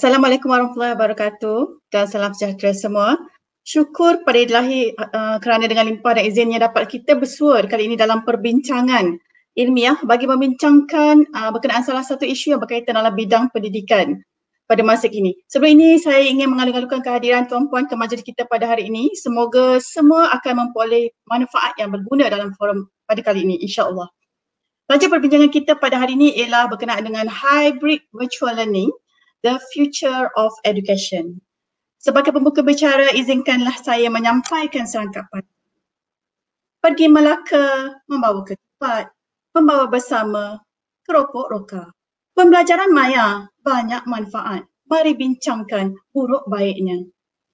Assalamualaikum warahmatullahi wabarakatuh dan salam sejahtera semua. Syukur pada ilahi uh, kerana dengan limpah dan izinnya dapat kita bersua kali ini dalam perbincangan ilmiah bagi membincangkan uh, berkenaan salah satu isu yang berkaitan dalam bidang pendidikan pada masa kini. Sebelum ini saya ingin mengalu-alukan kehadiran tuan-puan ke majlis kita pada hari ini. Semoga semua akan memperoleh manfaat yang berguna dalam forum pada kali ini insyaallah. Tajuk perbincangan kita pada hari ini ialah berkenaan dengan hybrid virtual learning the future of education. Sebagai pembuka bicara, izinkanlah saya menyampaikan serangkapan. Pergi Melaka membawa ke tempat, membawa bersama keropok roka. Pembelajaran maya banyak manfaat. Mari bincangkan buruk baiknya.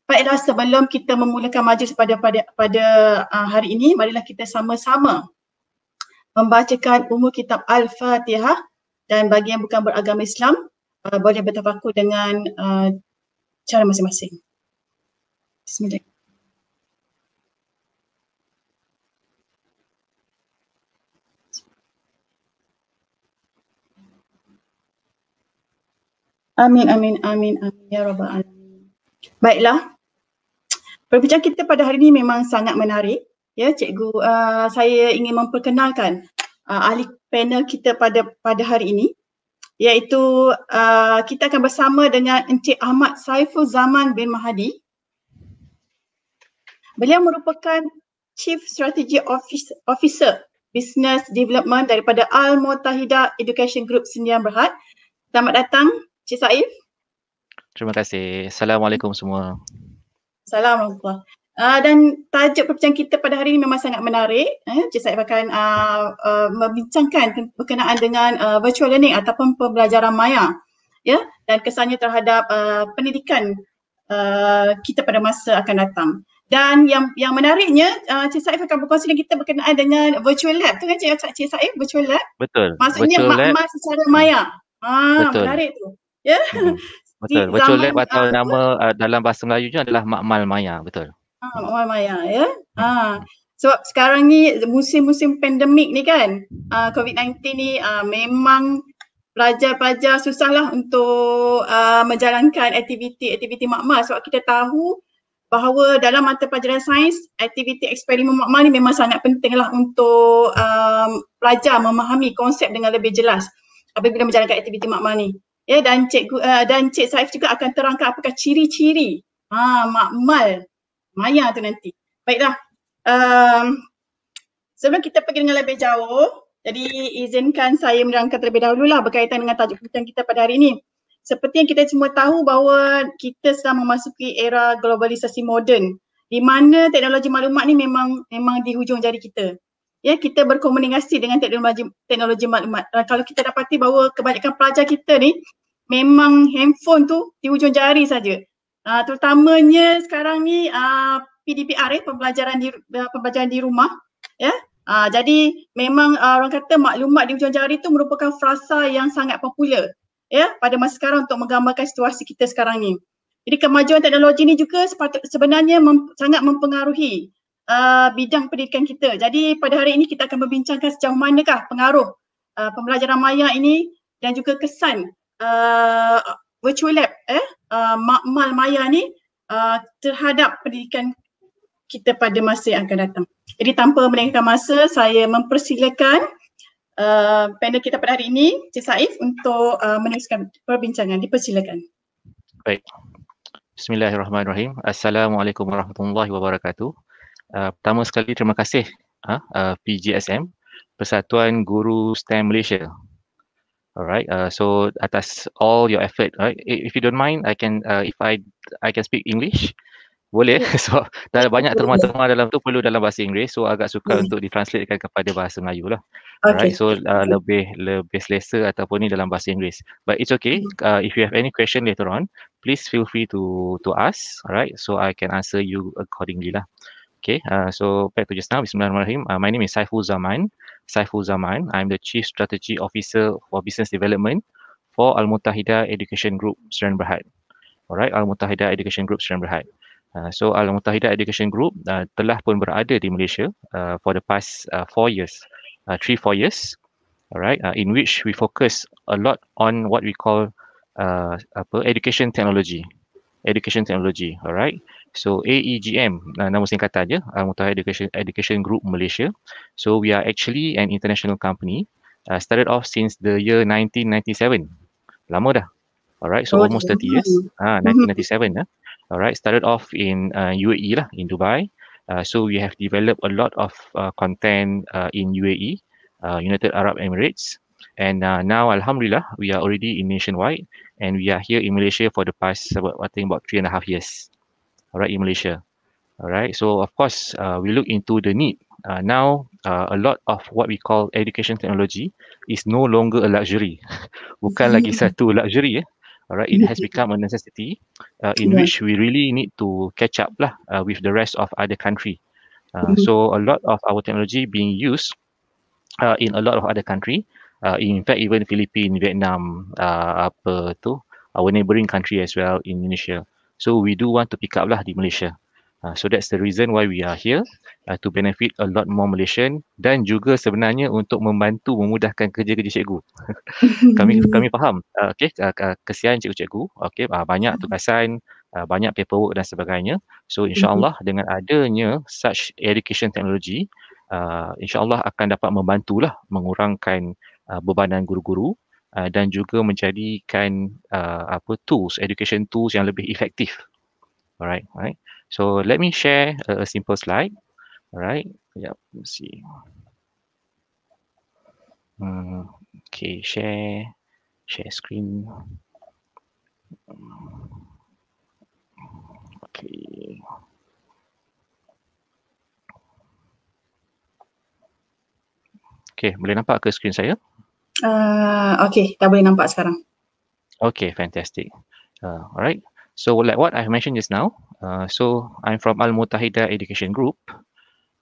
Baiklah sebelum kita memulakan majlis pada pada, pada ah, hari ini, marilah kita sama-sama membacakan umur kitab Al-Fatihah dan bagi yang bukan beragama Islam, uh, boleh bertafakur dengan uh, cara masing-masing. Amin, amin, amin, amin. Ya Rabbal Alamin. Baiklah. Perbincangan kita pada hari ini memang sangat menarik. Ya, Cikgu, uh, saya ingin memperkenalkan uh, ahli panel kita pada pada hari ini iaitu uh, kita akan bersama dengan Encik Ahmad Saiful Zaman bin Mahadi. Beliau merupakan Chief Strategy Office, Officer Business Development daripada Al Mutahida Education Group Sendirian Berhad. Selamat datang Encik Saif. Terima kasih. Assalamualaikum semua. Assalamualaikum. Uh, dan tajuk perbincangan kita pada hari ini memang sangat menarik. Eh, Cik Syed akan uh, uh, membincangkan berkenaan dengan uh, virtual learning ataupun pembelajaran maya ya dan kesannya terhadap uh, pendidikan uh, kita pada masa akan datang. Dan yang yang menariknya uh, Cik Saif akan berkongsi dengan kita berkenaan dengan virtual lab. Tu kan Cik, Cik Saif virtual lab? Betul. Maksudnya makmal secara maya. Ha, Betul. menarik tu. Ya. Yeah? Hmm. Betul. Virtual lab atau nama uh, dalam bahasa Melayu Melayunya adalah makmal maya. Betul. Ha, ah, Maya ya. Ha. Sebab sekarang ni musim-musim pandemik ni kan uh, ah, COVID-19 ni uh, memang pelajar-pelajar susahlah untuk uh, menjalankan aktiviti-aktiviti makmal sebab kita tahu bahawa dalam mata pelajaran sains aktiviti eksperimen makmal ni memang sangat pentinglah untuk um, pelajar memahami konsep dengan lebih jelas apabila menjalankan aktiviti makmal ni. Ya dan cikgu uh, dan cik Saif juga akan terangkan apakah ciri-ciri ha makmal maya tu nanti. Baiklah. Um, sebelum kita pergi dengan lebih jauh, jadi izinkan saya menerangkan terlebih dahulu lah berkaitan dengan tajuk kita kita pada hari ini. Seperti yang kita semua tahu bahawa kita sedang memasuki era globalisasi moden di mana teknologi maklumat ni memang memang di hujung jari kita. Ya, kita berkomunikasi dengan teknologi teknologi maklumat. kalau kita dapati bahawa kebanyakan pelajar kita ni memang handphone tu di hujung jari saja uh, terutamanya sekarang ni uh, ah, PDPR eh, pembelajaran di uh, pembelajaran di rumah ya yeah? Uh, jadi memang uh, orang kata maklumat di hujung jari itu merupakan frasa yang sangat popular ya pada masa sekarang untuk menggambarkan situasi kita sekarang ni. Jadi kemajuan teknologi ini juga sebenarnya mem, sangat mempengaruhi uh, bidang pendidikan kita. Jadi pada hari ini kita akan membincangkan sejauh manakah pengaruh uh, pembelajaran maya ini dan juga kesan virtual lab eh uh, mal maya ni uh, terhadap pendidikan kita pada masa yang akan datang. Jadi tanpa melengahkan masa, saya mempersilakan uh, panel kita pada hari ini, Cik Saif untuk uh, meneruskan perbincangan. Dipersilakan. Baik. Bismillahirrahmanirrahim. Assalamualaikum warahmatullahi wabarakatuh. Uh, pertama sekali terima kasih uh, uh, PGSM, Persatuan Guru STEM Malaysia Alright. Uh, so atas all your effort, right? If you don't mind, I can uh, if I I can speak English. Boleh. So dah banyak terma-terma dalam tu perlu dalam bahasa Inggeris. So agak suka hmm. untuk ditranslatekan kepada bahasa Melayu lah. Alright. Okay. So uh, lebih lebih selesa ataupun ni dalam bahasa Inggeris. But it's okay. Hmm. Uh, if you have any question later on, please feel free to to ask. Alright. So I can answer you accordingly lah. Okay, uh, so back to just now, Bismillahirrahmanirrahim. Uh, my name is Saiful Zaman. Saiful Zaman, I'm the Chief Strategy Officer for Business Development for Al Mutahida Education Group Seran Berhad. Alright, Al Mutahida Education Group Seran Berhad. Uh, so Al Mutahida Education Group uh, telah pun berada di Malaysia uh, for the past uh, four years, uh, three four years. Alright, uh, in which we focus a lot on what we call uh, apa education technology, education technology. Alright. So AEGM, uh, nama singkatan je, Al-Mutahid uh, Education, Education Group Malaysia. So we are actually an international company. Uh, started off since the year 1997. Lama dah. Alright, so oh, almost 30 ah, mm-hmm. yeah. years. Ah, uh, 1997 lah. uh. Alright, started off in uh, UAE lah, in Dubai. Uh, so we have developed a lot of uh, content uh, in UAE, uh, United Arab Emirates. And uh, now, Alhamdulillah, we are already in nationwide and we are here in Malaysia for the past, about I think about three and a half years alright in Malaysia. Alright, so of course uh, we look into the need. Uh, now uh, a lot of what we call education technology is no longer a luxury. Bukan lagi satu luxury. Eh. Alright, it has become a necessity uh, in yeah. which we really need to catch up lah uh, with the rest of other country. Uh, mm-hmm. So a lot of our technology being used uh, in a lot of other country. Uh, in fact, even Philippines, Vietnam, uh, apa tu, our neighboring country as well, Indonesia. Uh, So we do want to pick up lah di Malaysia. Uh, so that's the reason why we are here uh, to benefit a lot more Malaysian dan juga sebenarnya untuk membantu memudahkan kerja-kerja cikgu. kami kami faham. Uh, okay, uh, kesian cikgu-cikgu. Okay, uh, banyak hmm. tugasan, uh, banyak paperwork dan sebagainya. So insyaAllah hmm. dengan adanya such education technology, uh, insyaAllah akan dapat membantulah mengurangkan uh, bebanan guru-guru Uh, dan juga menjadikan uh, apa tools education tools yang lebih efektif. Alright, alright. So let me share a, simple slide. Alright. Yep, let's see. Hmm, okay, share share screen. Okay. Okay, boleh nampak ke screen saya? Uh, okay, dah boleh nampak sekarang. Okay, fantastic. Uh, alright. So like what I've mentioned just now, uh, so I'm from Al Mutahida Education Group.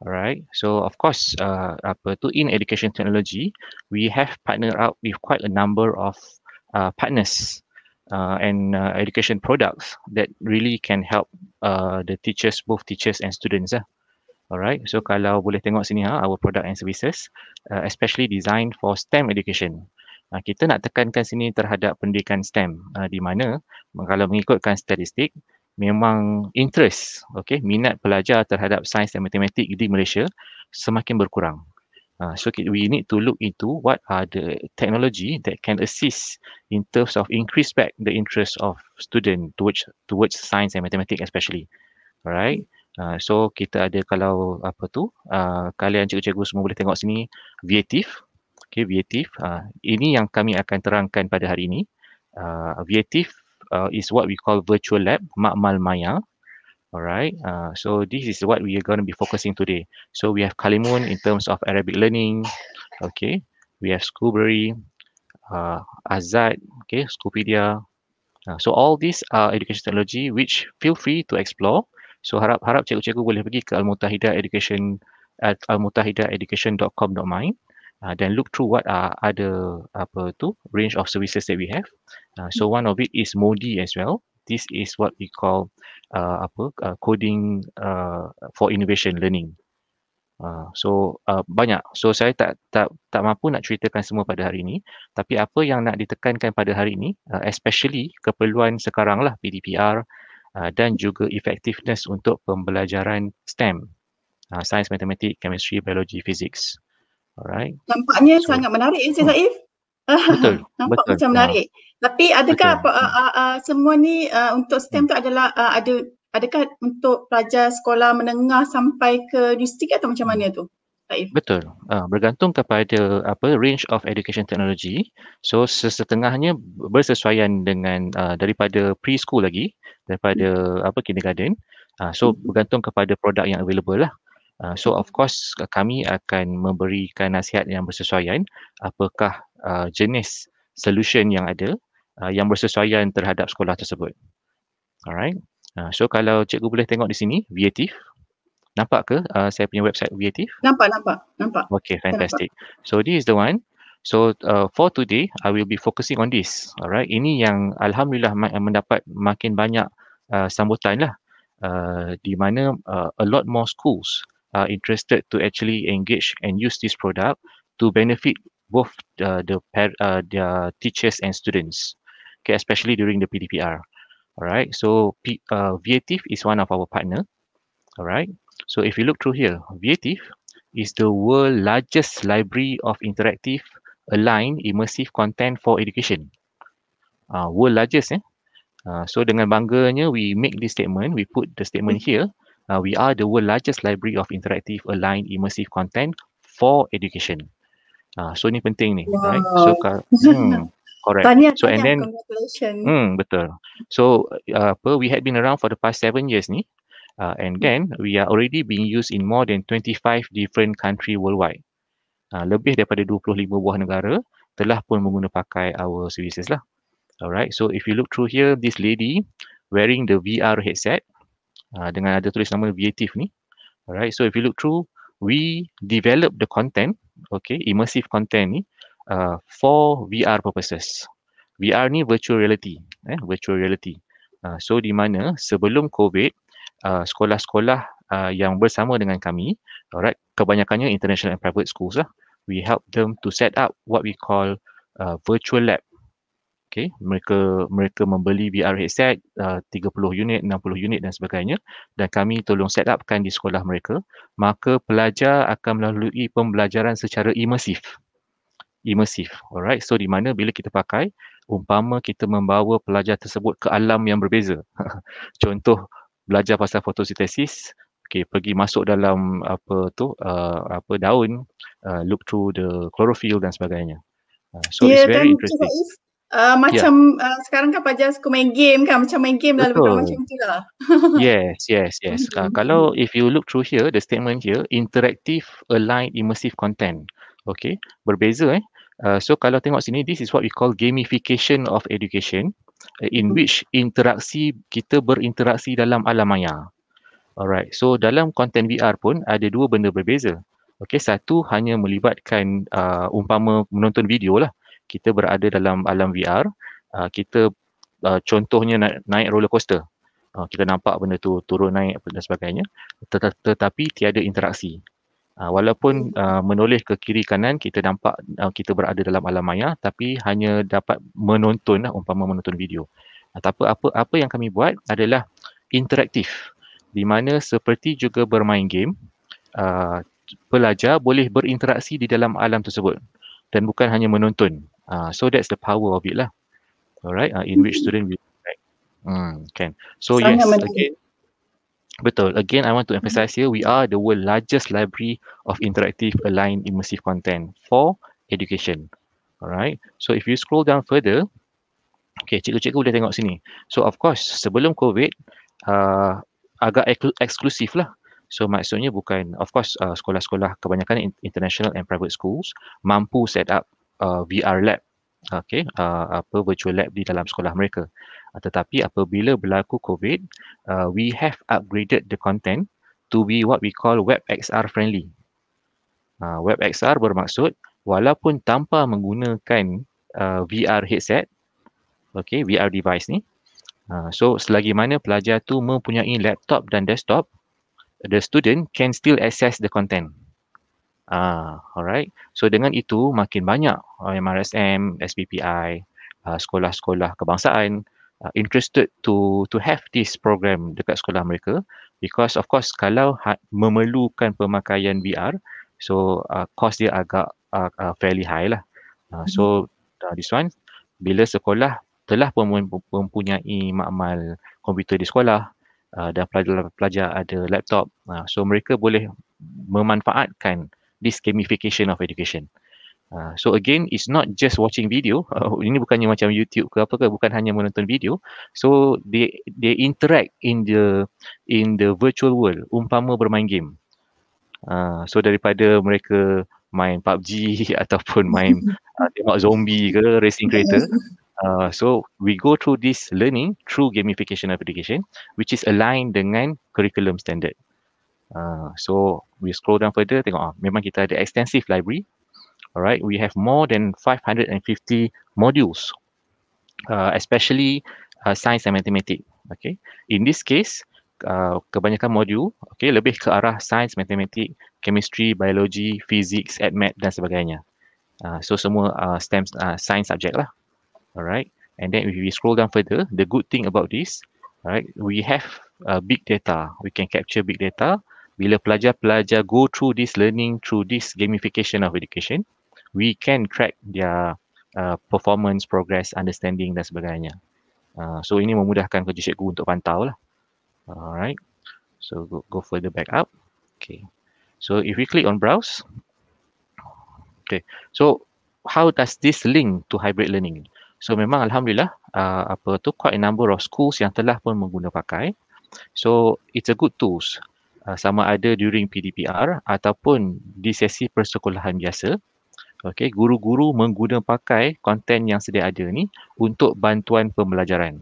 Alright. So of course, uh, apa tu in education technology, we have partnered up with quite a number of uh, partners uh, and uh, education products that really can help uh, the teachers, both teachers and students. Uh. Alright, so kalau boleh tengok sini ha, our product and services, uh, especially designed for STEM education. Uh, kita nak tekankan sini terhadap pendidikan STEM uh, di mana kalau mengikutkan statistik, memang interest, okay, minat pelajar terhadap sains dan matematik di Malaysia semakin berkurang. Uh, so we need to look into what are the technology that can assist in terms of increase back the interest of student towards towards science and mathematics especially. Alright. Ah, so kita ada kalau apa tu uh, kalian cikgu-cikgu semua boleh tengok sini VATIF okay VATIF uh, ah, ini yang kami akan terangkan pada hari ini uh, VATIF uh, is what we call virtual lab makmal maya alright uh, so this is what we are going to be focusing today so we have kalimun in terms of arabic learning okay we have scoobery uh, azad okay scoopedia uh, so all these are education technology which feel free to explore So harap-harap cikgu-cikgu boleh pergi ke al Education at almutahidaeducation.com.my dan uh, look through what are uh, other apa tu range of services that we have. Uh, so one of it is Modi as well. This is what we call uh, apa uh, coding uh, for innovation learning. Uh, so uh, banyak. So saya tak tak tak mampu nak ceritakan semua pada hari ini. Tapi apa yang nak ditekankan pada hari ini, uh, especially keperluan sekarang lah PDPR, Ah, dan juga effectiveness untuk pembelajaran STEM, uh, Sains, Matematik, Chemistry, Biology, Physics. Alright. Nampaknya so, sangat menarik, Encik eh, Saif. Betul. Nampak betul, macam menarik. Uh, Tapi adakah betul. uh, uh, uh, semua ni uh, untuk STEM hmm. tu adalah uh, ada adakah untuk pelajar sekolah menengah sampai ke universiti atau macam mana tu? Faiz. Betul. Uh, bergantung kepada apa range of education technology. So setengahnya bersesuaian dengan uh, daripada preschool lagi daripada hmm. apa kindergarten. Uh, so hmm. bergantung kepada produk yang available lah. Uh, so of hmm. course kami akan memberikan nasihat yang bersesuaian apakah uh, jenis solution yang ada uh, yang bersesuaian terhadap sekolah tersebut. Alright. Uh, so kalau cikgu boleh tengok di sini, VATIF, Nampak ke uh, saya punya website Creative? Nampak, nampak, nampak. Okay, fantastic. Nampak. So this is the one. So uh, for today, I will be focusing on this. Alright, ini yang alhamdulillah ma- uh, mendapat makin banyak uh, sambutan lah. Uh, di mana uh, a lot more schools are interested to actually engage and use this product to benefit both uh, the par- uh, their teachers and students. Okay, especially during the PDPR. Alright, so P- uh, Vative is one of our partner. Alright, So if you look through here, VATIF is the world largest library of interactive aligned immersive content for education. Uh, world largest. Eh? Uh, so dengan bangganya, we make this statement, we put the statement mm. here. Uh, we are the world largest library of interactive aligned immersive content for education. Uh, so ni penting ni. Wow. Right? So, hmm. Correct. Tanya, so tanya, and then, hmm, betul. So uh, we had been around for the past seven years ni uh, and hmm. then we are already being used in more than 25 different country worldwide uh, lebih daripada 25 buah negara telah pun menggunakan pakai our services lah alright so if you look through here this lady wearing the VR headset uh, dengan ada tulis nama VATIF ni alright so if you look through we develop the content okay immersive content ni uh, for VR purposes VR ni virtual reality eh virtual reality uh, so di mana sebelum covid Uh, sekolah-sekolah uh, yang bersama dengan kami, alright, kebanyakannya international and private schools lah. We help them to set up what we call uh, virtual lab. Okay, mereka mereka membeli VR headset uh, 30 unit, 60 unit dan sebagainya dan kami tolong set upkan di sekolah mereka, maka pelajar akan melalui pembelajaran secara imersif. Imersif. Alright, so di mana bila kita pakai umpama kita membawa pelajar tersebut ke alam yang berbeza. Contoh belajar pasal fotosintesis okey pergi masuk dalam apa tu uh, apa daun uh, look through the chlorophyll dan sebagainya uh, so yeah, it's very interesting Uh, macam yeah. uh, sekarang kan pajak suka main game kan macam main game lalu macam itulah yes yes yes uh, kalau if you look through here the statement here interactive aligned immersive content okay berbeza eh uh, so kalau tengok sini this is what we call gamification of education in hmm. which interaksi kita berinteraksi dalam alam maya. Alright, so dalam konten VR pun ada dua benda berbeza. Okay, satu hanya melibatkan uh, umpama menonton video lah. Kita berada dalam alam VR, uh, kita uh, contohnya na- naik roller coaster. Uh, kita nampak benda tu turun naik dan sebagainya. Tet- tetapi tiada interaksi. Uh, walaupun uh, hmm. ah, menoleh ke kiri kanan kita nampak uh, kita berada dalam alam maya tapi hanya dapat menonton lah, umpama menonton video. Uh, tapi apa apa yang kami buat adalah interaktif di mana seperti juga bermain game uh, pelajar boleh berinteraksi di dalam alam tersebut dan bukan hanya menonton. Uh, so that's the power of it lah. Alright, uh, in which hmm. student will be right. Hmm, okay. So Sangat yes, menarik. again. Betul. Again, I want to mhm. emphasize here, we are the world largest library of interactive aligned immersive content for education. Alright. So if you scroll down further, okay, cikgu-cikgu boleh tengok sini. So of course, sebelum COVID, uh, agak eksklusif lah. So maksudnya bukan, of course, uh, sekolah-sekolah kebanyakan international and private schools mampu set up uh, VR lab okay, uh, apa virtual lab di dalam sekolah mereka. Uh, tetapi apabila berlaku COVID, uh, we have upgraded the content to be what we call WebXR friendly. Uh, web bermaksud walaupun tanpa menggunakan uh, VR headset, okay, VR device ni, uh, so selagi mana pelajar tu mempunyai laptop dan desktop, the student can still access the content. Ah, alright. So dengan itu makin banyak uh, MRSM, SBPI, uh, sekolah-sekolah kebangsaan uh, interested to to have this program dekat sekolah mereka because of course kalau ha-, memerlukan pemakaian VR, so uh, cost dia agak uh, uh, fairly high lah. Uh, so mm-hmm. uh, this one bila sekolah telah mempunyai makmal komputer di sekolah uh, dan pelajar-pelajar ada laptop, uh, so mereka boleh memanfaatkan this gamification of education. Uh, so again, it's not just watching video. Uh, ini bukannya macam YouTube ke apa ke, bukan hanya menonton video. So they they interact in the in the virtual world, umpama bermain game. Uh, so daripada mereka main PUBG ataupun main uh, tengok zombie ke racing creator. Uh, so we go through this learning through gamification of education, which is aligned dengan curriculum standard. Uh, so we scroll down further, tengok ah, memang kita ada extensive library. Alright, we have more than 550 modules, uh, especially uh, science and mathematics. Okay, in this case, uh, kebanyakan modul, okay, lebih ke arah science, mathematics, chemistry, biology, physics, math e dan sebagainya. Uh, so semua uh, STEM uh, science subject lah. Alright, and then if we scroll down further, the good thing about this, alright, we have uh, big data. We can capture big data bila pelajar-pelajar go through this learning through this gamification of education, we can track their uh, performance, progress, understanding dan sebagainya. Uh, so ini memudahkan kerja cikgu untuk pantau lah. Alright, so go, go further back up. Okay, so if we click on browse, okay, so how does this link to hybrid learning? So memang alhamdulillah uh, apa tu quite a number of schools yang telah pun menggunakan pakai. So it's a good tools Uh, sama ada during PDPR ataupun di sesi persekolahan biasa okey guru-guru menggunakan pakai konten yang sedia ada ni untuk bantuan pembelajaran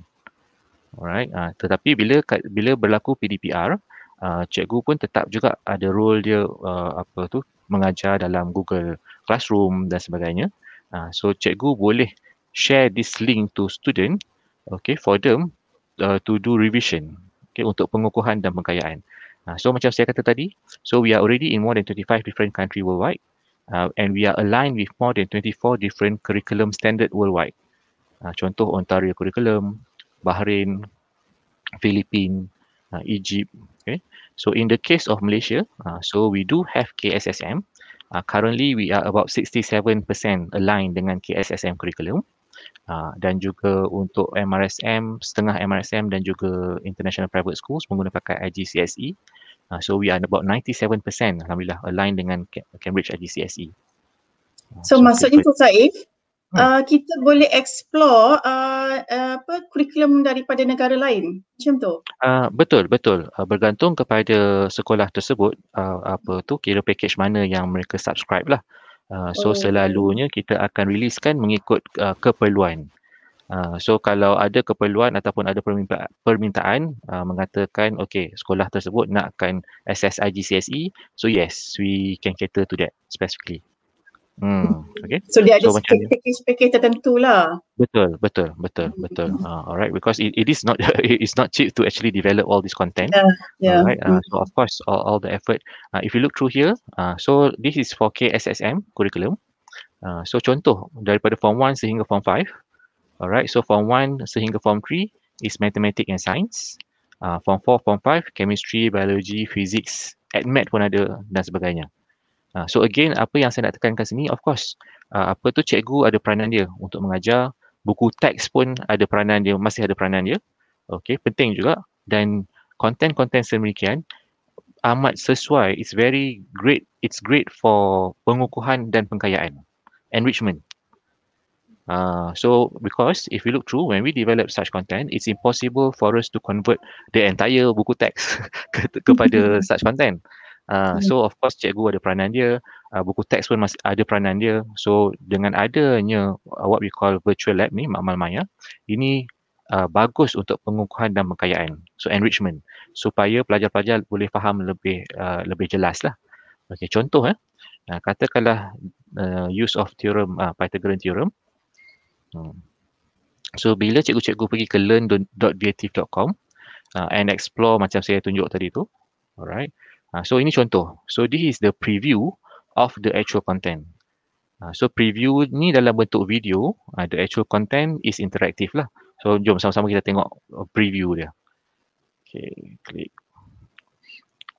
alright uh, tetapi bila bila berlaku PDPR uh, cikgu pun tetap juga ada role dia uh, apa tu mengajar dalam Google Classroom dan sebagainya uh, so cikgu boleh share this link to student okay for them uh, to do revision okay untuk pengukuhan dan pengkayaan Uh, so macam saya kata tadi, so we are already in more than 25 different country worldwide uh, and we are aligned with more than 24 different curriculum standard worldwide. Uh, contoh Ontario Curriculum, Bahrain, Philippines, uh, Egypt. Okay. So in the case of Malaysia, uh, so we do have KSSM. Uh, currently, we are about 67% aligned dengan KSSM curriculum. Ha, dan juga untuk MRSM, setengah MRSM dan juga international private schools menggunakan IGCSE. Uh, ha, so we are about 97% Alhamdulillah aligned dengan Cambridge IGCSE. Ha, so, so maksudnya Tuan Saif, hmm. uh, kita boleh explore uh, uh, apa curriculum daripada negara lain macam tu? Uh, betul, betul. Uh, bergantung kepada sekolah tersebut, uh, apa tu kira package mana yang mereka subscribe lah. Ah, so oh. selalunya kita akan riliskan mengikut uh, keperluan. Uh, so kalau ada keperluan ataupun ada permintaan uh, mengatakan okay sekolah tersebut nakkan SSIG CSE, so yes we can cater to that specifically. Hmm, okay. So dia ada so, package-package tertentu lah. Betul, betul, betul, hmm. betul. Uh, alright, because it, it is not it is not cheap to actually develop all this content. Yeah, yeah. Alright, uh, so of course all, all the effort. Uh, if you look through here, uh, so this is for KSSM curriculum. Uh, so contoh daripada form 1 sehingga form 5. Alright, so form 1 sehingga form 3 is mathematics and science. Uh, form 4, form 5, chemistry, biology, physics, admat pun ada dan sebagainya. Uh, so again, apa yang saya nak tekankan sini, of course, uh, apa tu cikgu ada peranan dia untuk mengajar, buku teks pun ada peranan dia, masih ada peranan dia. Okay, penting juga. Dan konten-konten semerikian amat sesuai, it's very great, it's great for pengukuhan dan pengkayaan, enrichment. Uh, so because if we look through when we develop such content it's impossible for us to convert the entire buku teks ke- kepada such content Ah, hmm. so of course cikgu ada peranan dia uh, buku teks pun masih ada peranan dia so dengan adanya uh, what we call virtual lab ni makmal maya ini uh, bagus untuk pengukuhan dan pengkayaan so enrichment supaya pelajar-pelajar boleh faham lebih uh, lebih jelas lah okay, contoh eh nah, katakanlah uh, use of theorem uh, Pythagorean theorem hmm. So bila cikgu-cikgu pergi ke learn.vative.com uh, and explore macam saya tunjuk tadi tu. Alright. Uh, so ini contoh. So this is the preview of the actual content. Uh, so preview ni dalam bentuk video, uh, the actual content is interactive lah. So jom sama-sama kita tengok uh, preview dia. Okay, klik.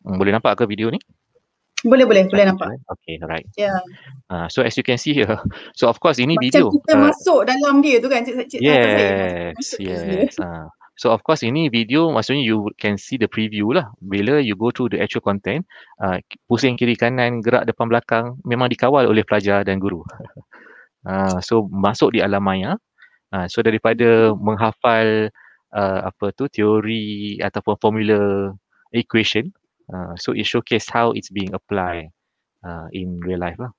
Um, boleh nampak ke video ni? Boleh, boleh. Boleh nampak. Okay, alright. Yeah. Ya. Uh, so as you can see here, so of course ini Macam video. Macam kita uh, masuk dalam dia tu kan, cik-cik. Yes, cik, cik, yes. Cik, cik, cik, cik, cik, cik, cik. Uh, So of course ini video maksudnya you can see the preview lah. Bila you go through the actual content, uh, pusing kiri kanan, gerak depan belakang, memang dikawal oleh pelajar dan guru. uh, so masuk di alam maya. Uh, so daripada menghafal uh, apa tu teori ataupun formula equation, uh, so it showcase how it's being applied uh, in real life lah.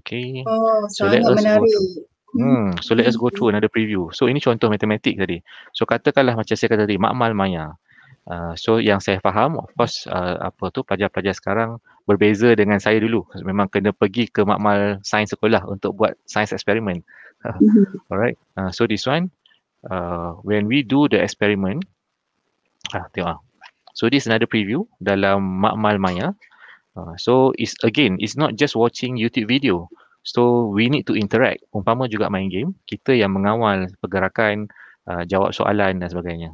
Okay. Oh, so sangat menarik. Hmm, hmm, so let's go through another preview. So ini contoh matematik tadi. So katakanlah macam saya kata tadi, makmal maya. Uh, so yang saya faham, of course, uh, apa tu pelajar-pelajar sekarang berbeza dengan saya dulu. Memang kena pergi ke makmal sains sekolah untuk buat sains eksperimen. Mm-hmm. Alright. Uh, so this one, uh, when we do the experiment, ah, tengok lah. So this another preview dalam makmal maya. Uh, so it's again, it's not just watching YouTube video. So we need to interact. Umpama juga main game, kita yang mengawal pergerakan, uh, jawab soalan dan sebagainya.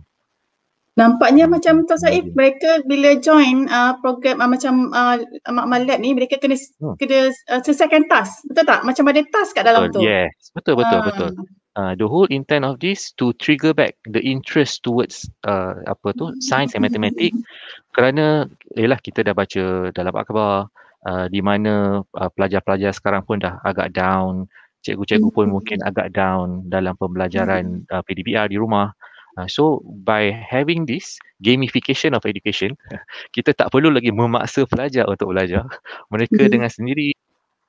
Nampaknya hmm. macam Tuan Saif, okay. mereka bila join uh, program uh, macam uh, Mak Malab ni, mereka kena oh. kena uh, selesaikan task. Betul tak? Macam ada task kat dalam oh, tu. Yes, betul betul uh. betul. Uh, the whole intent of this to trigger back the interest towards uh, apa tu science and mathematics kerana ialah kita dah baca dalam akhbar Uh, di mana uh, pelajar-pelajar sekarang pun dah agak down, cikgu-cikgu pun hmm mungkin agak down dalam pembelajaran mm-hmm. uh, PDBR di rumah. Uh, so by having this gamification of education, kita tak perlu lagi memaksa pelajar untuk belajar. Mereka mm-hmm. dengan sendiri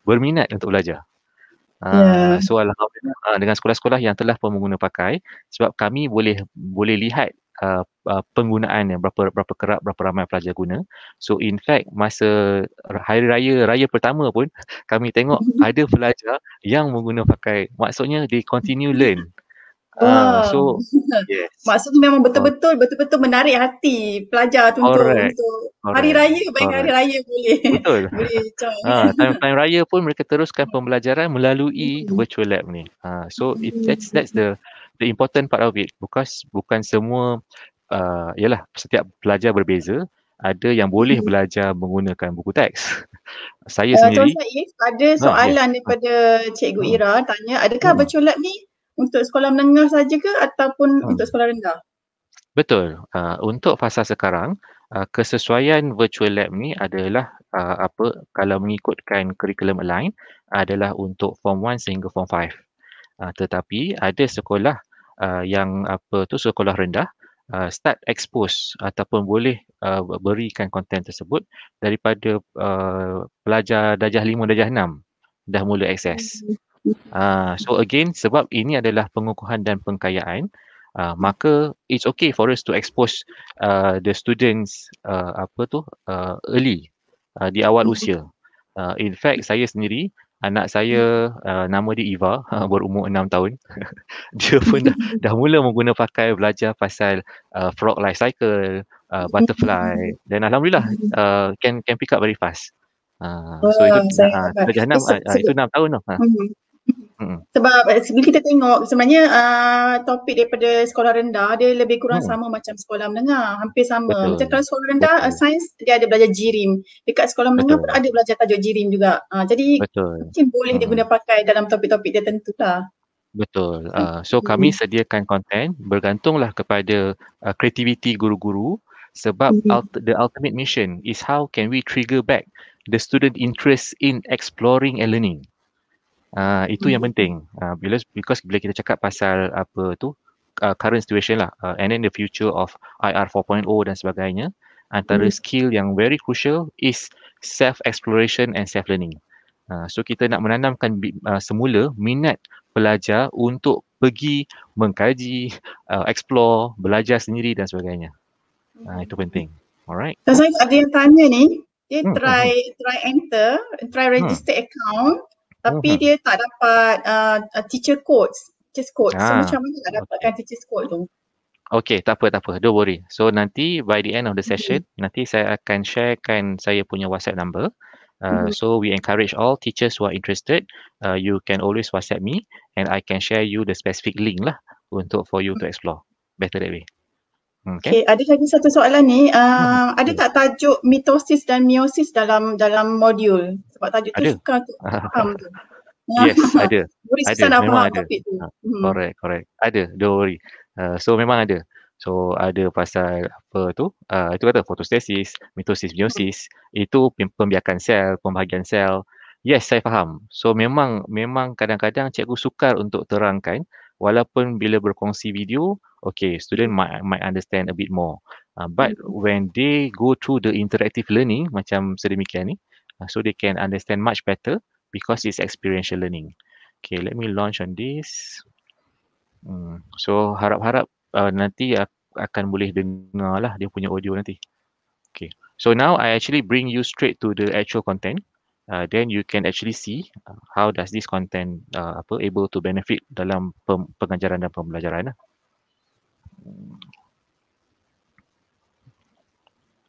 berminat untuk belajar. Uh, ah, yeah. So uh, dengan sekolah-sekolah yang telah pemengguna pakai sebab kami boleh boleh lihat uh, ah, uh, penggunaannya berapa berapa kerap berapa ramai pelajar guna. So in fact masa hari raya raya pertama pun kami tengok ada pelajar yang menggunakan pakai maksudnya they continue learn. Uh, so yes. maksud tu memang ah. betul-betul betul-betul menarik hati pelajar tu untuk, untuk hari raya bayang hari raya boleh betul boleh uh, ah, time, time raya pun mereka teruskan pembelajaran melalui mm. virtual lab ni uh, so it, that's that's the the important part of it bukan bukan semua uh, yalah setiap pelajar berbeza ada yang boleh mm. belajar menggunakan buku teks saya uh, sendiri Tuan Saif, ada soalan uh, yeah. daripada uh. cikgu Ira tanya adakah uh. virtual lab ni untuk sekolah menengah saja ke ataupun hmm. untuk sekolah rendah? Betul. Uh, untuk fasa sekarang, uh, kesesuaian virtual lab ni adalah uh, apa kalau mengikutkan curriculum lain adalah untuk form 1 sehingga form 5. Uh, tetapi ada sekolah uh, yang apa tu sekolah rendah uh, start expose ataupun boleh uh, berikan konten tersebut daripada uh, pelajar darjah 5 darjah 6 dah mula access. Hmm. Uh, so again, sebab ini adalah pengukuhan dan pengkayaan, uh, maka it's okay for us to expose uh, the students uh, apa tu uh, early uh, di awal mm-hmm. usia. Uh, in fact, saya sendiri anak saya uh, nama dia Eva, berumur enam tahun. dia pun dah, dah mula menggunakan pakai belajar pasal uh, frog life cycle, uh, butterfly mm-hmm. dan alhamdulillah uh, can can pick up very fast. Uh, so itu saya uh, saya uh, saya itu enam tahun tu. Uh. uh Hmm. Sebab eh, bila kita tengok sebenarnya uh, topik daripada sekolah rendah dia lebih kurang hmm. sama macam sekolah menengah, hampir sama. Betul. Macam kalau sekolah rendah uh, sains dia ada belajar jirim. Dekat sekolah menengah Betul. pun ada belajar tajuk jirim juga. Uh, jadi Betul. mungkin boleh hmm. digunakan pakai dalam topik-topik dia tentulah. Betul. Uh, so kami hmm. sediakan konten bergantunglah kepada uh, kreativiti guru-guru sebab hmm ult- the ultimate mission is how can we trigger back the student interest in exploring and learning. Ah, itu hmm. yang penting. Uh, bila because bila kita cakap pasal apa tu uh, current situation lah uh, and then the future of IR 4.0 dan sebagainya, antara hmm. skill yang very crucial is self exploration and self learning. Uh, so kita nak menanamkan uh, semula minat pelajar untuk pergi mengkaji, uh, explore, belajar sendiri dan sebagainya. Uh, itu penting. Alright. Saya ada yang tanya ni. Dia hmm, try hmm, hmm. try enter, try register hmm. account tapi uh-huh. dia tak dapat uh, uh teacher coach teacher coach ah. so macam mana nak dapatkan teacher coach tu Okay, tak apa, tak apa. Don't worry. So, nanti by the end of the mm-hmm. session, mm nanti saya akan sharekan saya punya WhatsApp number. Uh, mm-hmm. So, we encourage all teachers who are interested, uh, you can always WhatsApp me and I can share you the specific link lah untuk for you to mm-hmm. explore. Better that way. Okay. Hmm, okay, ada lagi satu soalan ni. Uh, hmm. Ada tak tajuk mitosis dan meiosis dalam dalam modul? Sebab tajuk ada. tu suka untuk faham tu. Yes, ada. Boleh ada. Susah memang ada. Topik tu. Ah, hmm. Correct, correct. Ada, don't worry. Uh, so memang ada. So ada pasal apa tu? Uh, itu kata fotostasis, mitosis, meiosis. Hmm. Itu pembiakan sel, pembahagian sel. Yes, saya faham. So memang memang kadang-kadang cikgu sukar untuk terangkan walaupun bila berkongsi video okay, student might might understand a bit more. Uh, but mm-hmm. when they go through the interactive learning macam sedemikian ni, uh, so they can understand much better because it's experiential learning. Okay, let me launch on this. Hmm. So harap-harap uh, nanti akan boleh dengar lah dia punya audio nanti. Okay, so now I actually bring you straight to the actual content. Uh, then you can actually see uh, how does this content uh, apa able to benefit dalam pengajaran dan pembelajaran lah.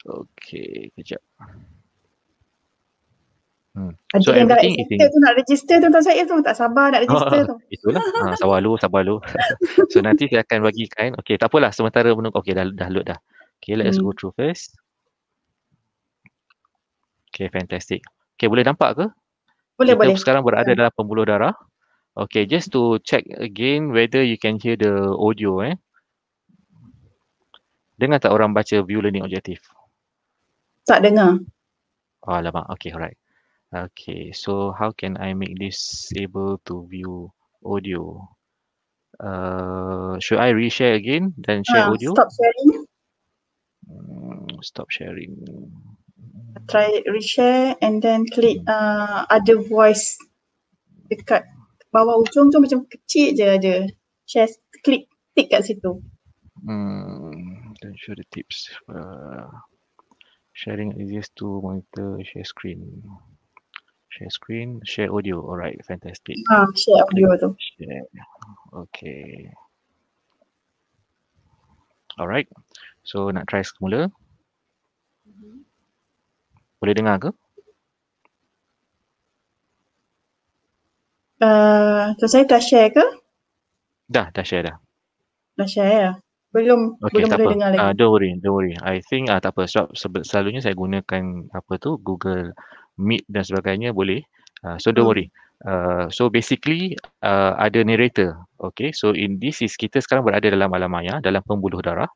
Okay, kejap. Hmm. Ada so yang everything tak register tu nak register tu tuan saya tu tak sabar nak register oh, tu. Itulah. ha, sabar lu, sabar lu. so nanti saya akan kain. Okay, tak apalah sementara menunggu. Okay, dah, dah load dah. Okay, let's hmm. go through first. Okay, fantastic. Okay, boleh nampak ke? Boleh, Kita boleh. sekarang berada hmm. dalam pembuluh darah. Okay, just to check again whether you can hear the audio eh. Dengar tak orang baca view learning objektif? Tak dengar. Oh, ah, alamak. Okay, alright. Okay, so how can I make this able to view audio? Uh, should I reshare again then share uh, audio? Stop sharing. Hmm, stop sharing. Try reshare and then click uh, other voice dekat bawah ujung tu macam kecil je ada. Share, click, tick kat situ. Hmm, don't show the tips. Uh, sharing easiest to monitor share screen. Share screen, share audio. All right, fantastic. Uh, share audio tu. Okay. Alright. So nak try semula. Boleh dengar ke? Uh, ah, so saya dah share ke? Dah, dah share dah. Dah share ya? belum okay, belum boleh dengar lagi. Uh, don't worry, don't worry. I think uh, tak apa sebab sel- selalunya saya gunakan apa tu Google Meet dan sebagainya boleh. Uh, so don't hmm. worry. Uh, so basically uh, ada narrator. Okay, so in this is kita sekarang berada dalam alam maya, dalam pembuluh darah.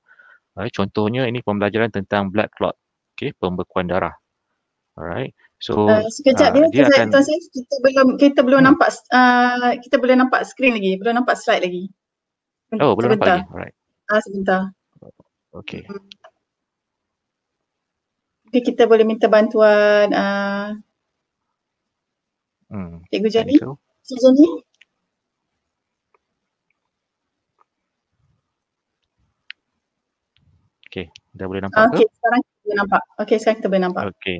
Uh, contohnya ini pembelajaran tentang blood clot. Okay, pembekuan darah. Alright. So uh, sekejap uh, ya, dia akan... kita belum kita belum hmm. nampak uh, kita belum nampak screen lagi, belum nampak slide lagi. Oh, belum nampak lagi. Alright. Ah, sebentar. Okey. Okay, kita boleh minta bantuan uh, hmm. Cikgu Jani, Cikgu Jani. Okey, dah boleh nampak ah, okay, ke? Okey, sekarang kita boleh nampak. Okey, sekarang kita boleh nampak. Okey.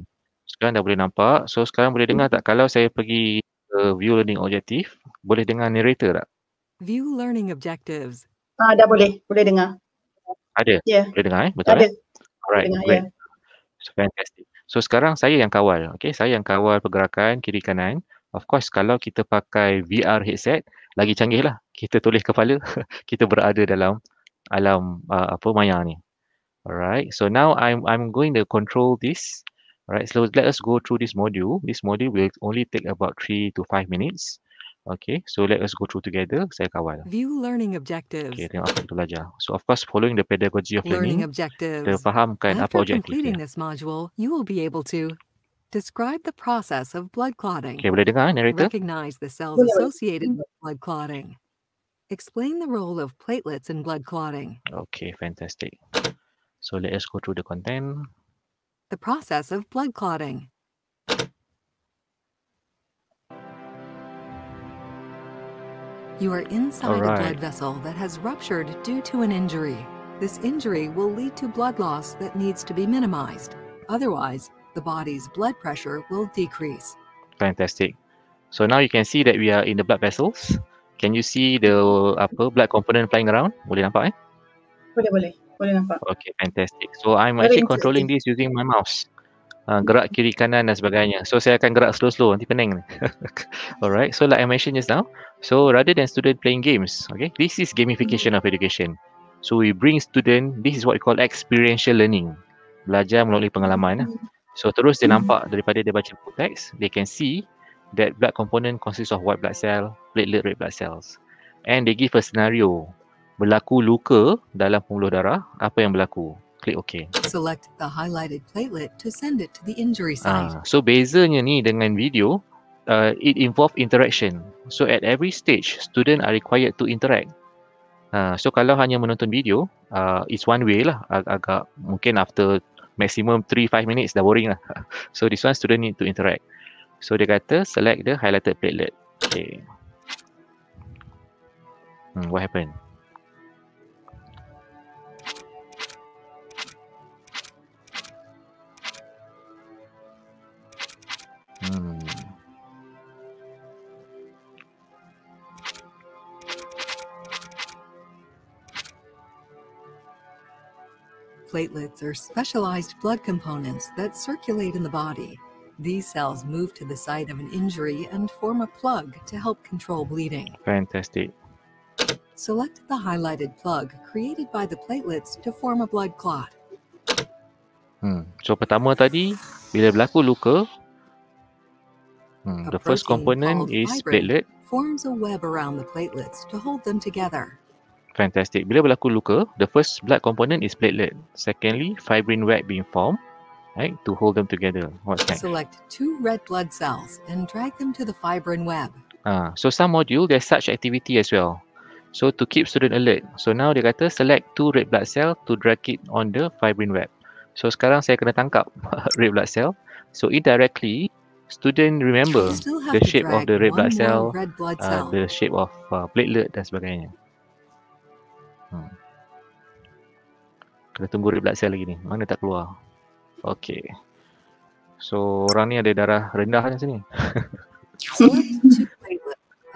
Sekarang dah boleh nampak. So sekarang boleh dengar tak kalau saya pergi uh, view learning objective, boleh dengar narrator tak? View learning objectives. Ah, dah boleh. Boleh dengar. Ada? Yeah. Boleh dengar eh? Betul Ada. Eh? Alright, dengar, great. Yeah. Fantastic. So sekarang saya yang kawal. Okay, saya yang kawal pergerakan kiri kanan. Of course, kalau kita pakai VR headset, lagi canggih lah. Kita tulis kepala, kita berada dalam alam uh, apa maya ni. Alright, so now I'm I'm going to control this. Alright, so let us go through this module. This module will only take about 3 to 5 minutes. Okay, so let us go through together. Saya kawal. View learning objectives. Okay, tengok apa kita belajar. So of course, following the pedagogy of learning, learning objectives. kita fahamkan After apa objektif completing this module, you will be able to Describe the process of blood clotting. Okay, boleh dengar eh, narrator? Recognize the cells associated with blood clotting. Explain the role of platelets in blood clotting. Okay, fantastic. So let us go through the content. The process of blood clotting. You are inside right. a blood vessel that has ruptured due to an injury. This injury will lead to blood loss that needs to be minimized. Otherwise, the body's blood pressure will decrease. Fantastic. So now you can see that we are in the blood vessels. Can you see the apa blood component flying around? Boleh nampak eh? Boleh boleh. Boleh nampak. Okay, fantastic. So I'm actually controlling this using my mouse. Uh, gerak kiri kanan dan sebagainya. So saya akan gerak slow-slow nanti pening. Alright. So like I mentioned just now, So rather than student playing games, okay, this is gamification of education. So we bring student, this is what we call experiential learning. Belajar melalui pengalaman. Eh. So terus dia mhm. nampak daripada dia baca buku teks, they can see that blood component consists of white blood cell, platelet red blood cells. And they give a scenario. Berlaku luka dalam pembuluh darah, apa yang berlaku? Klik OK. Select the highlighted platelet to send it to the injury site. Ah, so bezanya ni dengan video, uh, it involve interaction. So at every stage, student are required to interact. Uh, so kalau hanya menonton video, uh, it's one way lah. Ag- agak mungkin after maximum 3-5 minutes dah boring lah. so this one student need to interact. So dia kata select the highlighted platelet. Okay. Hmm, what happened? platelets are specialized blood components that circulate in the body. These cells move to the site of an injury and form a plug to help control bleeding. Fantastic. Select the highlighted plug created by the platelets to form a blood clot. Hmm. So pertama tadi bila berlaku luka, hmm, the first component is platelet forms a web around the platelets to hold them together. Fantastic. Bila berlaku luka, the first blood component is platelet. Secondly, fibrin web being formed right, to hold them together. What's next? Select two red blood cells and drag them to the fibrin web. Ah, so some module, there's such activity as well. So to keep student alert. So now dia kata select two red blood cell to drag it on the fibrin web. So sekarang saya kena tangkap red blood cell. So indirectly, student remember the shape of the red blood cell, blood uh, cell. Uh, the shape of uh, platelet dan sebagainya. Hmm. Kena tunggu red blood cell lagi ni. Mana tak keluar. Okay. So orang ni ada darah rendah macam sini.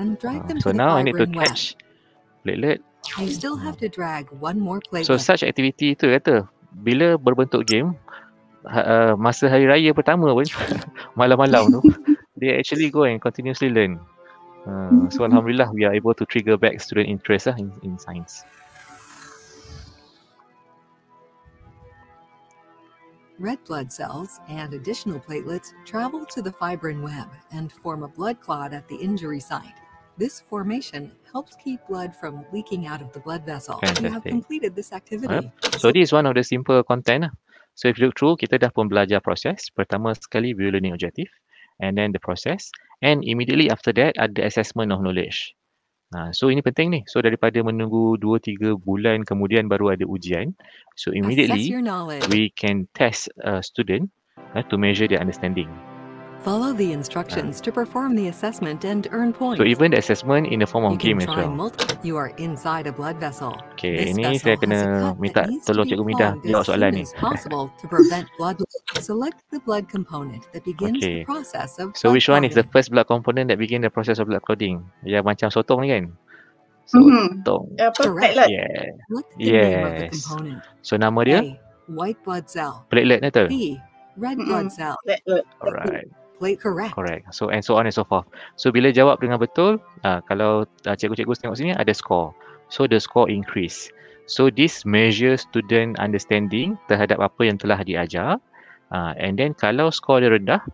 Ah, so now I need to catch platelet. still have So such activity tu kata bila berbentuk game ha, uh, masa hari raya pertama pun malam-malam tu they actually go and continuously learn. Uh, so alhamdulillah we are able to trigger back student interest lah in, in science. red blood cells, and additional platelets travel to the fibrin web and form a blood clot at the injury site. This formation helps keep blood from leaking out of the blood vessel. Fantastic. You have completed this activity. Yep. So this is one of the simple content. So if you look through, kita dah pun belajar proses. Pertama sekali, view learning objective and then the process. And immediately after that, ada assessment of knowledge. Ha, so ini penting ni. So daripada menunggu 2-3 bulan kemudian baru ada ujian. So immediately we can test a student uh, to measure their understanding. Follow the instructions uh. to perform the assessment and earn points. So even the assessment in the form of game as well. Multi- you are inside a blood vessel. Okay, This ini vessel saya kena minta tolong Cikgu Mida jawab soalan ni. possible to prevent blood Select the blood component that begins okay. the process of So which one clotting? is the first blood component that begins the process of blood clotting? Ya macam sotong ni kan? Mm-hmm. Sotong. Mm-hmm. Yeah, perfect lah. Yeah. Yes. So nama dia? A, white blood cell. Platelet ni tu? B, red blood mm-hmm. cell. Platelet. Alright play correct. Correct. So and so on and so forth. So bila jawab dengan betul, uh, kalau uh, cikgu-cikgu tengok sini ada score. So the score increase. So this measure student understanding terhadap apa yang telah diajar. Uh, and then kalau score dia rendah,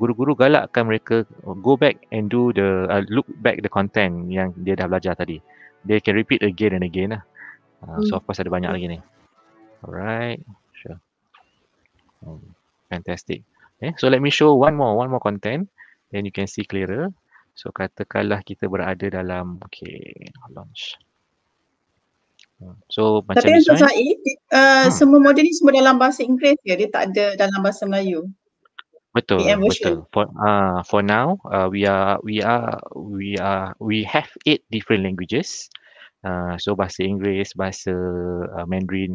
guru-guru galakkan mereka go back and do the uh, look back the content yang dia dah belajar tadi. They can repeat again and again lah. Uh, mm. So hmm. of course ada banyak lagi ni. Alright. Sure. Um, fantastic. Okay. Eh, so let me show one more, one more content. Then you can see clearer. So katakanlah kita berada dalam, okay, launch. Hmm, so macam Tapi Encik uh, hmm. semua model ni semua dalam bahasa Inggeris ya? Dia tak ada dalam bahasa Melayu? Betul, betul. For, uh, for now, uh, we are, we are, we are, we have eight different languages. Uh, so bahasa Inggeris, bahasa uh, Mandarin,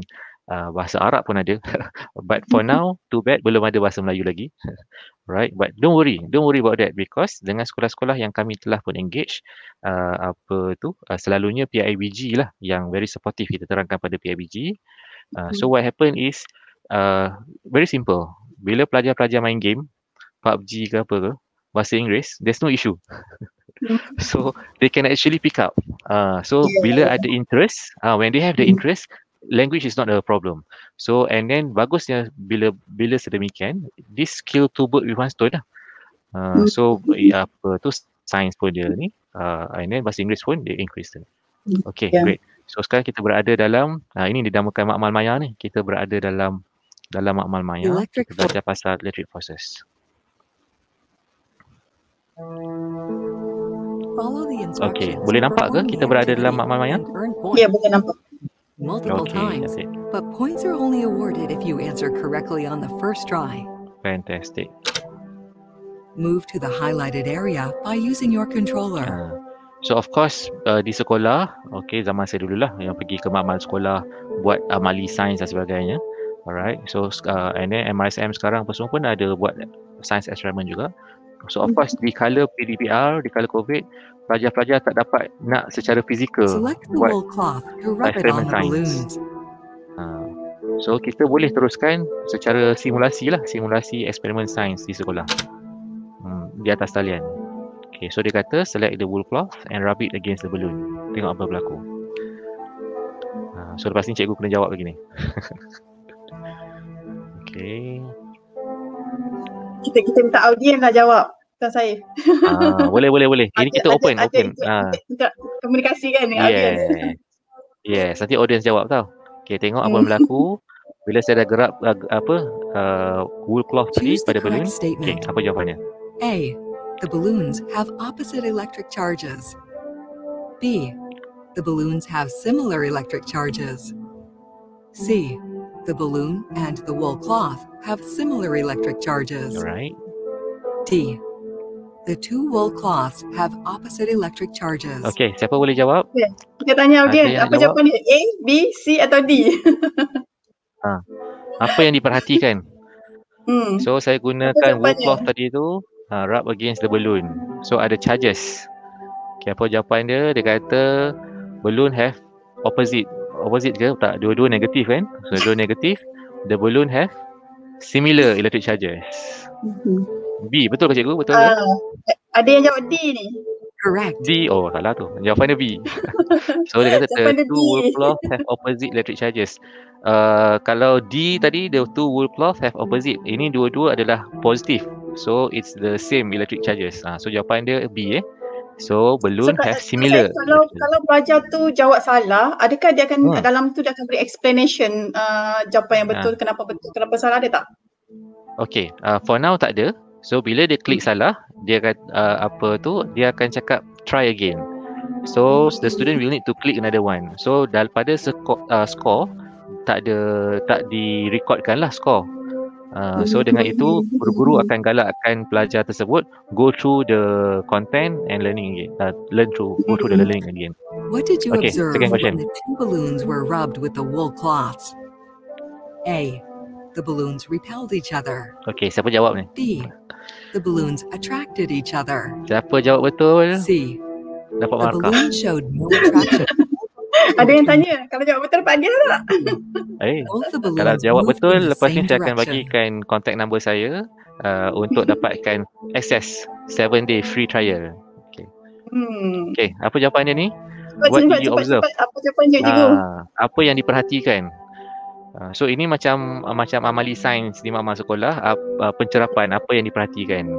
Ah, bahasa Arab pun ada. but for now, too bad belum ada bahasa Melayu lagi. right? But don't worry, don't worry about that because dengan sekolah-sekolah yang kami telah pun engage, uh, apa tu, uh, selalunya PIBG lah yang very supportive kita terangkan pada PIBG. Uh, so hmm. what happen is, uh, very simple. Bila pelajar-pelajar main game, PUBG ke apa ke, bahasa Inggeris, there's no issue. Hmm. so they can actually pick up. Uh, so yeah. bila ada interest, uh, when they have the hmm. interest, language is not a problem. So and then bagusnya bila bila sedemikian this skill to work with one stone lah. Uh, so apa tu science pun dia ni uh, and then bahasa Inggeris pun dia increase. Okay yeah. great. So sekarang kita berada dalam uh, ini dinamakan makmal maya ni. Kita berada dalam dalam makmal maya. Electric kita belajar pasal electric forces. Okay, boleh nampak ke kita berada dalam makmal maya? Ya, yeah, boleh nampak multiple okay, times, but points are only awarded if you answer correctly on the first try. Fantastic. Move to the highlighted area by using your controller. Uh, so of course uh, di sekolah, okay zaman saya dulu lah yang pergi ke makmal sekolah buat amali sains dan sebagainya. Alright, so uh, and then MRSM sekarang pun semua pun ada buat science experiment juga. So of course mm-hmm. di kala PDPR, di kala COVID, pelajar-pelajar tak dapat nak secara fizikal buat experiment science. Ha. So kita boleh teruskan secara simulasi lah, simulasi eksperimen sains di sekolah. Hmm, di atas talian. Okay, so dia kata select the wool cloth and rub it against the balloon. Tengok apa berlaku. Ha, so lepas ni cikgu kena jawab lagi ni. okay kita kita minta audiens lah jawab Tuan Saif. Ah, boleh boleh boleh. Ini kita open ajak, open. Ha. Ah. Komunikasi kan dengan yeah. audiens. Yes, nanti audiens jawab tau. Okey, tengok apa hmm. berlaku bila saya dah gerak ah, apa uh, wool cloth tadi pada balloon. Okey, apa jawapannya? A. The balloons have opposite electric charges. B. The balloons have similar electric charges. C the balloon and the wool cloth have similar electric charges. Right. T. The two wool cloths have opposite electric charges. Okay, siapa boleh jawab? Okay. Kita tanya okay, apa jawapan ni? A, B, C atau D? ha. Apa yang diperhatikan? Hmm. So saya gunakan wool cloth tadi tu uh, rub against the balloon. So ada charges. Okay, apa jawapan dia? Dia kata balloon have opposite opposite ke tak dua-dua negatif kan so dua negatif the balloon have similar electric charges mm-hmm. B betul ke cikgu betul uh, kan? ada yang jawab D ni correct D oh salah tu jawapan dia B so dia kata the two wool cloth have opposite electric charges uh, kalau D tadi the two wool cloth have opposite ini dua-dua adalah positif so it's the same electric charges uh, so jawapan dia B eh So balloon so, have similar. Kalau kalau pelajar tu jawab salah, adakah dia akan hmm. dalam tu dia akan beri explanation uh, jawapan yang betul ha. kenapa betul kenapa salah dia tak? Okay, uh, for now tak ada. So bila dia klik salah, dia akan uh, apa tu? Dia akan cakap try again. So the student will need to click another one. So daripada score, uh, score tak ada tak direkodkan lah score. Uh, so dengan itu guru-guru akan galakkan pelajar tersebut go through the content and learning again. Uh, learn through go through the mm-hmm. learning again. What did you okay, observe when the two balloons were rubbed with the wool cloths? A. The balloons repelled each other. Okay, siapa jawab ni? B. The balloons attracted each other. Siapa jawab betul? C. Dapat markah. The balloons showed no attraction. Ada yang tanya kalau jawab betul panggil tak? Eh, kalau jawab betul lepas ni saya akan bagikan kontak nombor saya uh, untuk dapatkan access 7 day free trial. Okay. Hmm. Okay, apa jawapannya ni? Cepat, What cepat, you cepat, observe? Cepat, apa jawapan cikgu? Uh, apa yang diperhatikan? Uh, so ini macam uh, macam amali sains di mama sekolah uh, uh, pencerapan apa yang diperhatikan.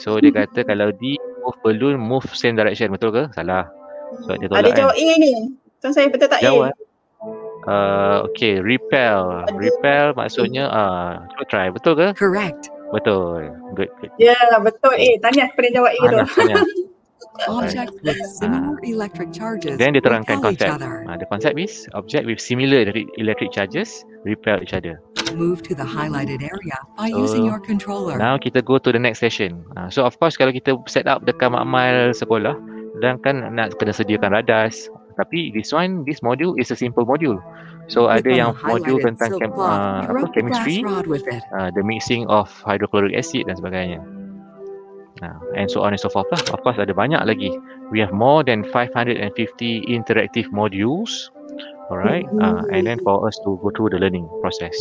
So dia hmm. kata kalau di move balloon move same direction betul ke? Salah. so, Ada kan? jawab kan? A ni. Tuan saya betul tak Jawa. A? Eh? Uh, okay, repel. Repel maksudnya, uh, cuba try. Betul ke? Correct. Betul. Good. Ya, yeah, betul. Eh, tanya kepada jawab A tu. Tanya. Object with ah. similar electric charges. Then dia terangkan konsep. Uh, ah, the concept is object with similar electric charges repel each other. Move to the highlighted area by so, using your controller. Now kita go to the next session. Uh, so of course kalau kita set up dekat makmal sekolah dan kan nak kena sediakan radas, tapi this one this module is a simple module so We've ada yang module tentang so uh, apa chemistry uh, the mixing of hydrochloric acid dan sebagainya Nah, and so on and so forth lah of course ada banyak lagi we have more than 550 interactive modules alright uh, and then for us to go through the learning process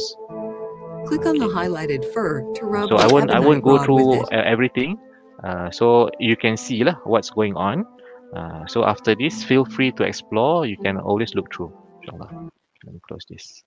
click on the highlighted fur to rub so i won't i won't go through e-, everything uh, so you can see lah what's going on Uh, so after this, feel free to explore. You can always look through. InsyaAllah. Let me close this.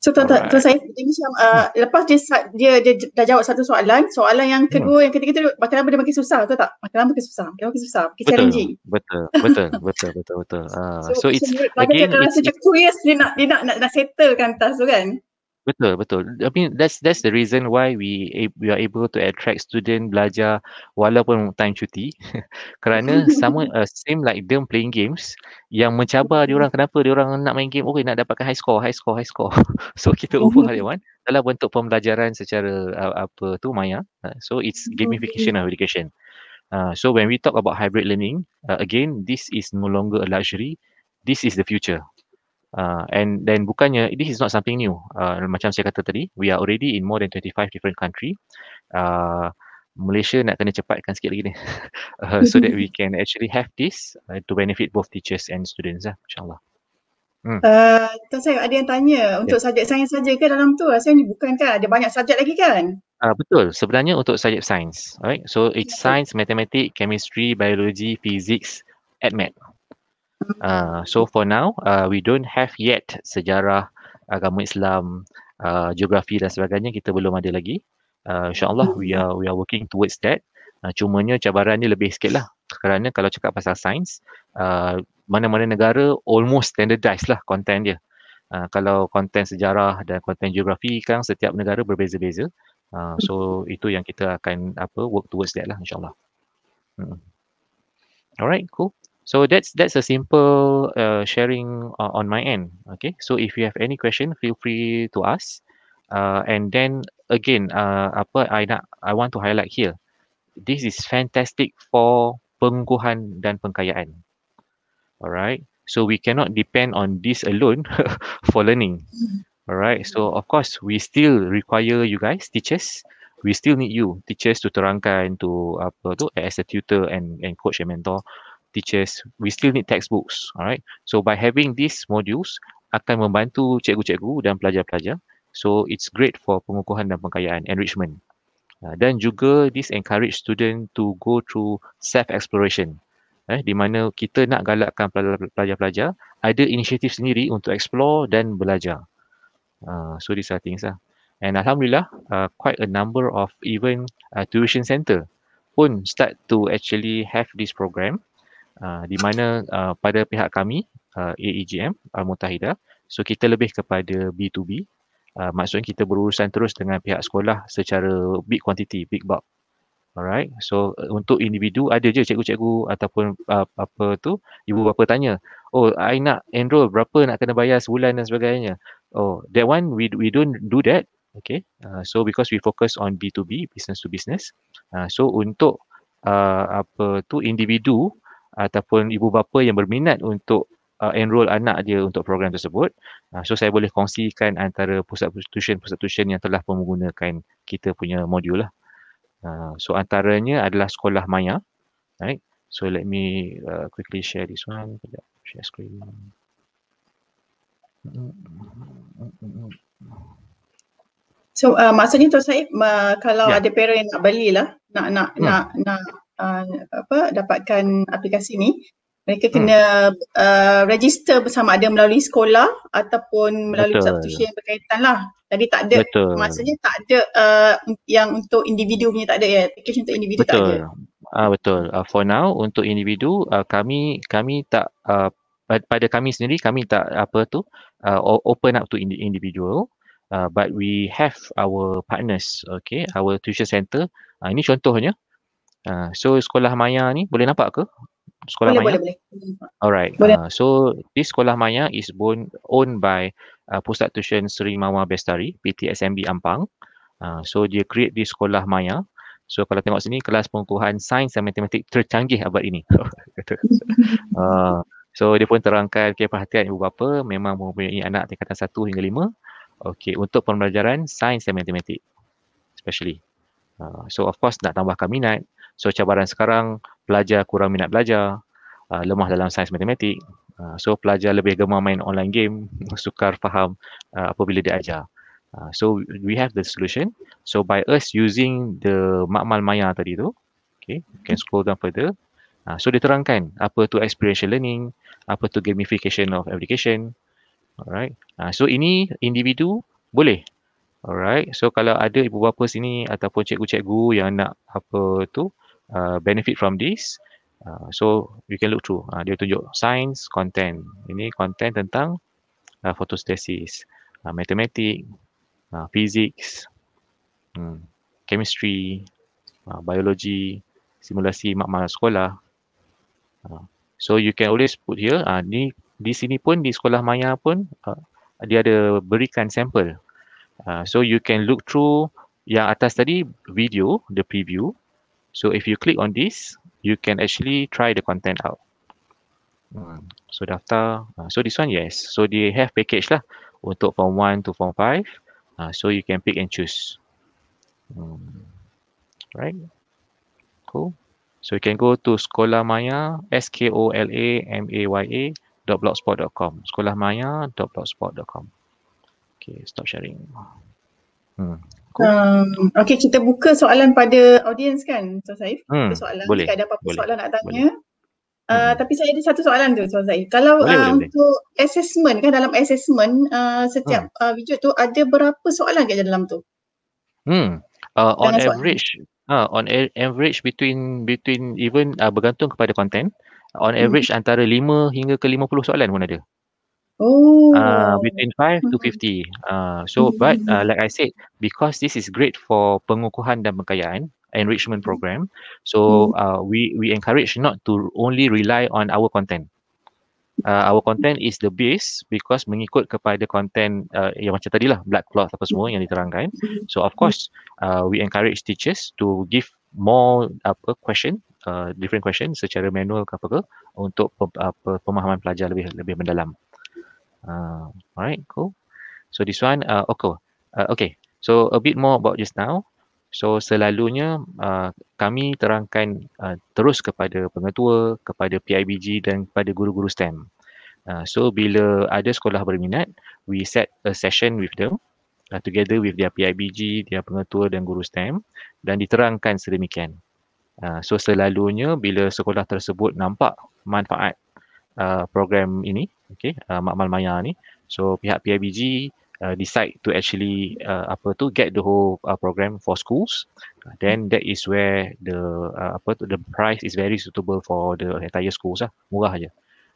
So tak tak, right. saya dia macam uh, lepas dia, dia, dia dah jawab satu soalan, soalan yang hmm. kedua, hmm. yang ketiga tu makin lama dia makin susah tu tak? Makin lama makin susah, makin lama makin susah, makin betul. challenging. Betul, betul, betul, betul, betul. Uh, so, so, it's, lagi it's... Makin rasa curious dia nak, dia nak, nak, nak settlekan task tu kan? Betul betul. I mean that's that's the reason why we we are able to attract student belajar walaupun time cuti. Kerana sama uh, same like them playing games yang mencabar dia orang kenapa dia orang nak main game okey nak dapatkan high score high score high score. so kita over hari one dalam bentuk pembelajaran secara uh, apa tu maya. Uh, so it's gamification of education. Uh, so when we talk about hybrid learning uh, again this is no longer a luxury. This is the future. Uh, and then bukannya, this is not something new. Uh, macam saya kata tadi, we are already in more than 25 different country. Uh, Malaysia nak kena cepatkan sikit lagi ni. uh, so that we can actually have this uh, to benefit both teachers and students lah, insyaAllah. Hmm. Uh, Tuan saya ada yang tanya untuk yeah. subjek sains saja ke dalam tu? Saya ni bukan kan ada banyak subjek lagi kan? Uh, betul. Sebenarnya untuk subjek sains. Alright. So it's yeah. science, mathematics, chemistry, biology, physics, admat. Uh, so for now, uh, we don't have yet sejarah agama Islam, uh, geografi dan sebagainya kita belum ada lagi. Uh, InsyaAllah we hmm. are we are working towards that. Uh, cumanya cabaran ni lebih sedikit lah. Kerana kalau cakap pasal sains, uh, mana-mana negara almost standardised lah konten dia. Uh, kalau konten sejarah dan konten geografi kan setiap negara berbeza-beza. Uh, so itu yang kita akan apa work towards that lah insyaAllah. Hmm. Alright, cool. So that's that's a simple uh, sharing uh, on my end. Okay. So if you have any question, feel free to ask. Uh, and then again, uh, apa I nak I want to highlight here. This is fantastic for pengguhan dan pengkayaan. Alright. So we cannot depend on this alone for learning. Alright. So of course we still require you guys teachers. We still need you teachers to terangkan to apa tu as a tutor and and coach and mentor teachers, we still need textbooks, alright. So by having these modules, akan membantu cikgu-cikgu dan pelajar-pelajar. So it's great for pengukuhan dan pengkayaan, enrichment. Ah, dan uh, juga this encourage student to go through self-exploration. Eh, di mana kita nak galakkan pelajar-pelajar ada inisiatif sendiri untuk explore dan belajar. Uh, so these are things lah. And Alhamdulillah, uh, quite a number of even uh, tuition center pun start to actually have this program. Ah, di mana uh, pada pihak kami uh, ah, AEGM Al Mutahida so kita lebih kepada B2B uh, maksudnya kita berurusan terus dengan pihak sekolah secara big quantity big bulk alright so uh, untuk individu ada je cikgu-cikgu ataupun uh, apa tu ibu bapa tanya oh i nak enroll berapa nak kena bayar sebulan dan sebagainya oh that one we we don't do that okay uh, so because we focus on B2B business to business uh, so untuk Uh, apa tu individu ataupun ibu bapa yang berminat untuk uh, enroll anak dia untuk program tersebut. Uh, so saya boleh kongsikan antara pusat tuition pusat tuition yang telah pun menggunakan kita punya modul lah. Uh, so antaranya adalah sekolah Maya. Right? So let me uh, quickly share this one. share screen. So uh, maksudnya tu saya uh, kalau yeah. ada parent nak belilah nak nak hmm. nak nak uh, apa dapatkan aplikasi ni mereka hmm. kena uh, register bersama ada melalui sekolah ataupun melalui Betul. substitution yang berkaitan lah. Jadi tak ada, Betul. maksudnya tak ada uh, yang untuk individu punya tak ada ya, application untuk individu Betul. tak ada. Ah uh, betul. Uh, for now untuk individu uh, kami kami tak uh, pada kami sendiri kami tak apa tu uh, open up to individual uh, but we have our partners okay our tuition center. Uh, ini contohnya uh, Ha, so sekolah maya ni boleh nampak ke? Sekolah boleh, maya. Boleh, boleh. Alright. Boleh. Uh, so this sekolah maya is born, owned by uh, Pusat Tuition Seri Mawar Bestari, PTSMB Ampang. Uh, so dia create this sekolah maya. So kalau tengok sini kelas pengukuhan sains dan matematik tercanggih abad ini. uh, so dia pun terangkan okay, perhatian ibu bapa memang mempunyai anak tingkatan 1 hingga 5. Okay, untuk pembelajaran sains dan matematik especially. Uh, so of course nak tambahkan minat, So cabaran sekarang pelajar kurang minat belajar, uh, lemah dalam sains matematik. Uh, so pelajar lebih gemar main online game, sukar faham uh, apabila dia ajar. Uh, so we have the solution. So by us using the makmal maya tadi tu, okay, you can scroll down further. Uh, so diterangkan apa tu experiential learning, apa tu gamification of education. Alright. Uh, so ini individu boleh. Alright. So kalau ada ibu bapa sini ataupun cikgu-cikgu yang nak apa tu uh, Uh, benefit from this. Uh, so you can look through. Uh, dia tunjuk science, content. Ini content tentang uh, photosynthesis, uh, matematik, uh, physics, um, chemistry, uh, biology, simulasi makmal sekolah. Uh, so you can always put here. Uh, ni di sini pun di sekolah maya pun uh, dia ada berikan sampel. Uh, so you can look through yang atas tadi video the preview So if you click on this, you can actually try the content out. So daftar, uh, so this one yes. So they have package lah untuk form 1 to form 5. Uh, so you can pick and choose. Hmm. Right? Cool. So you can go to Sekolah Maya, S-K-O-L-A-M-A-Y-A dot blogspot.com. Sekolah Maya dot blogspot.com. Okay, stop sharing. Hmm. Um, okay, kita buka soalan pada audience kan, Tuan Saif? Hmm, soalan. Boleh. Jika ada apa-apa boleh, soalan nak tanya. Uh, hmm. tapi saya ada satu soalan tu, Tuan Saif. Kalau boleh, uh, boleh, untuk boleh. assessment kan, dalam assessment uh, setiap hmm. uh, video tu ada berapa soalan kat dalam tu? Hmm. Uh, on average, uh, on average between between even uh, bergantung kepada content, on hmm. average hmm. antara 5 hingga ke 50 soalan pun ada. Oh. Uh, between five to 50. Mm-hmm. Uh, so mm-hmm. but uh, like I said, because this is great for pengukuhan dan pengkayaan, enrichment mm-hmm. program, so mm-hmm. uh, we, we encourage not to only rely on our content. Uh, our content is the base because mengikut kepada content uh, yang macam tadi lah black cloth apa semua yang diterangkan. Mm-hmm. So of course, uh, we encourage teachers to give more apa question Uh, different questions secara manual ke apa ke untuk pe- uh, pemahaman pelajar lebih lebih mendalam. Uh, alright, cool. So this one, uh, okay. Oh, uh, okay. So a bit more about just now. So selalunya uh, kami terangkan uh, terus kepada pengetua, kepada PIBG dan kepada guru-guru STEM. Uh, so bila ada sekolah berminat, we set a session with them uh, together with their PIBG, their pengetua dan guru STEM dan diterangkan sedemikian. Uh, so selalunya bila sekolah tersebut nampak manfaat Uh, program ini, okay, uh, Makmal Maya ni. So pihak PIBG uh, decide to actually uh, apa tu get the whole uh, program for schools. Uh, then that is where the uh, apa tu the price is very suitable for the entire schools lah, murah aja.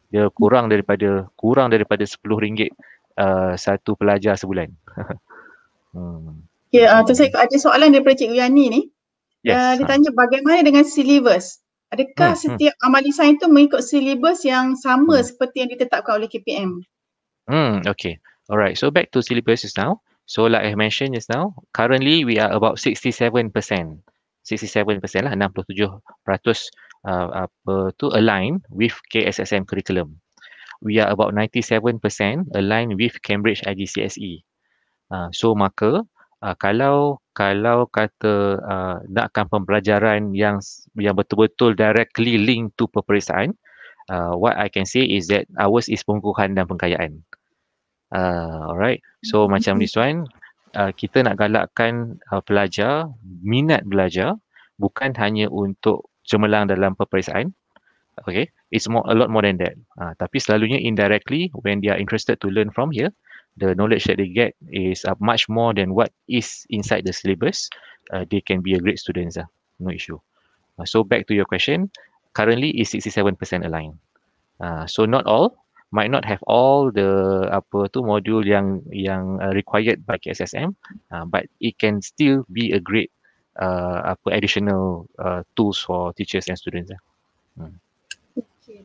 Dia kurang daripada kurang daripada sepuluh ringgit uh, satu pelajar sebulan. hmm. yeah, ya, uh, tu saya ada soalan daripada Cik Yani ni. Yes. Uh, dia ha. tanya bagaimana dengan syllabus? Adakah hmm, hmm. setiap hmm. amal design itu mengikut silibus yang sama hmm. seperti yang ditetapkan oleh KPM? Hmm, okay. Alright, so back to syllabus just now. So like I mentioned just now, currently we are about 67%. 67% lah, 67% uh, apa tu align with KSSM curriculum. We are about 97% aligned with Cambridge IGCSE. Uh, so maka uh, kalau kalau kata uh, nakkan pembelajaran yang yang betul-betul directly link to peperiksaan uh, what i can say is that ours is pengukuhan dan pengkayaan uh, alright so mm-hmm. macam hmm. this one uh, kita nak galakkan uh, pelajar minat belajar bukan hanya untuk cemerlang dalam peperiksaan okay it's more a lot more than that uh, tapi selalunya indirectly when they are interested to learn from here the knowledge that they get is uh, much more than what is inside the syllabus, uh, they can be a great student. Uh, ah. no issue. Uh, so back to your question, currently is 67% aligned. Uh, so not all might not have all the apa tu module yang yang uh, required by KSSM uh, but it can still be a great uh, apa additional uh, tools for teachers and students uh. hmm.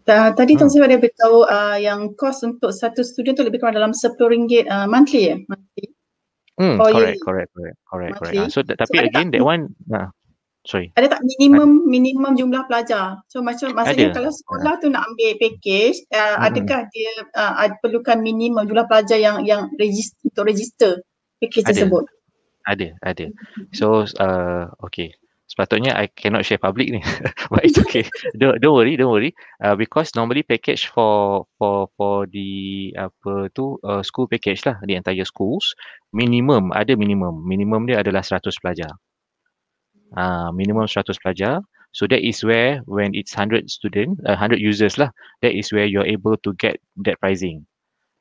Uh, tadi hmm. Tuan Sifat dia beritahu uh, yang kos untuk satu student tu lebih kurang dalam RM10 uh, monthly ya? Monthly. Hmm, oh, correct, yeah. correct, correct, correct, correct. Uh, so, tapi again, tak, that one, uh, sorry. Ada tak minimum ada. minimum jumlah pelajar? So, macam maksudnya ada. kalau sekolah yeah. tu nak ambil package, uh, hmm. adakah dia uh, ada perlukan minimum jumlah pelajar yang yang register, untuk register package ada. tersebut? Ada, ada. So, uh, okay sepatutnya I cannot share public ni but it's okay don't, don't worry don't worry uh, because normally package for for for the apa tu uh, school package lah the entire schools minimum ada minimum minimum dia adalah 100 pelajar uh, minimum 100 pelajar so that is where when it's 100 student uh, 100 users lah that is where you're able to get that pricing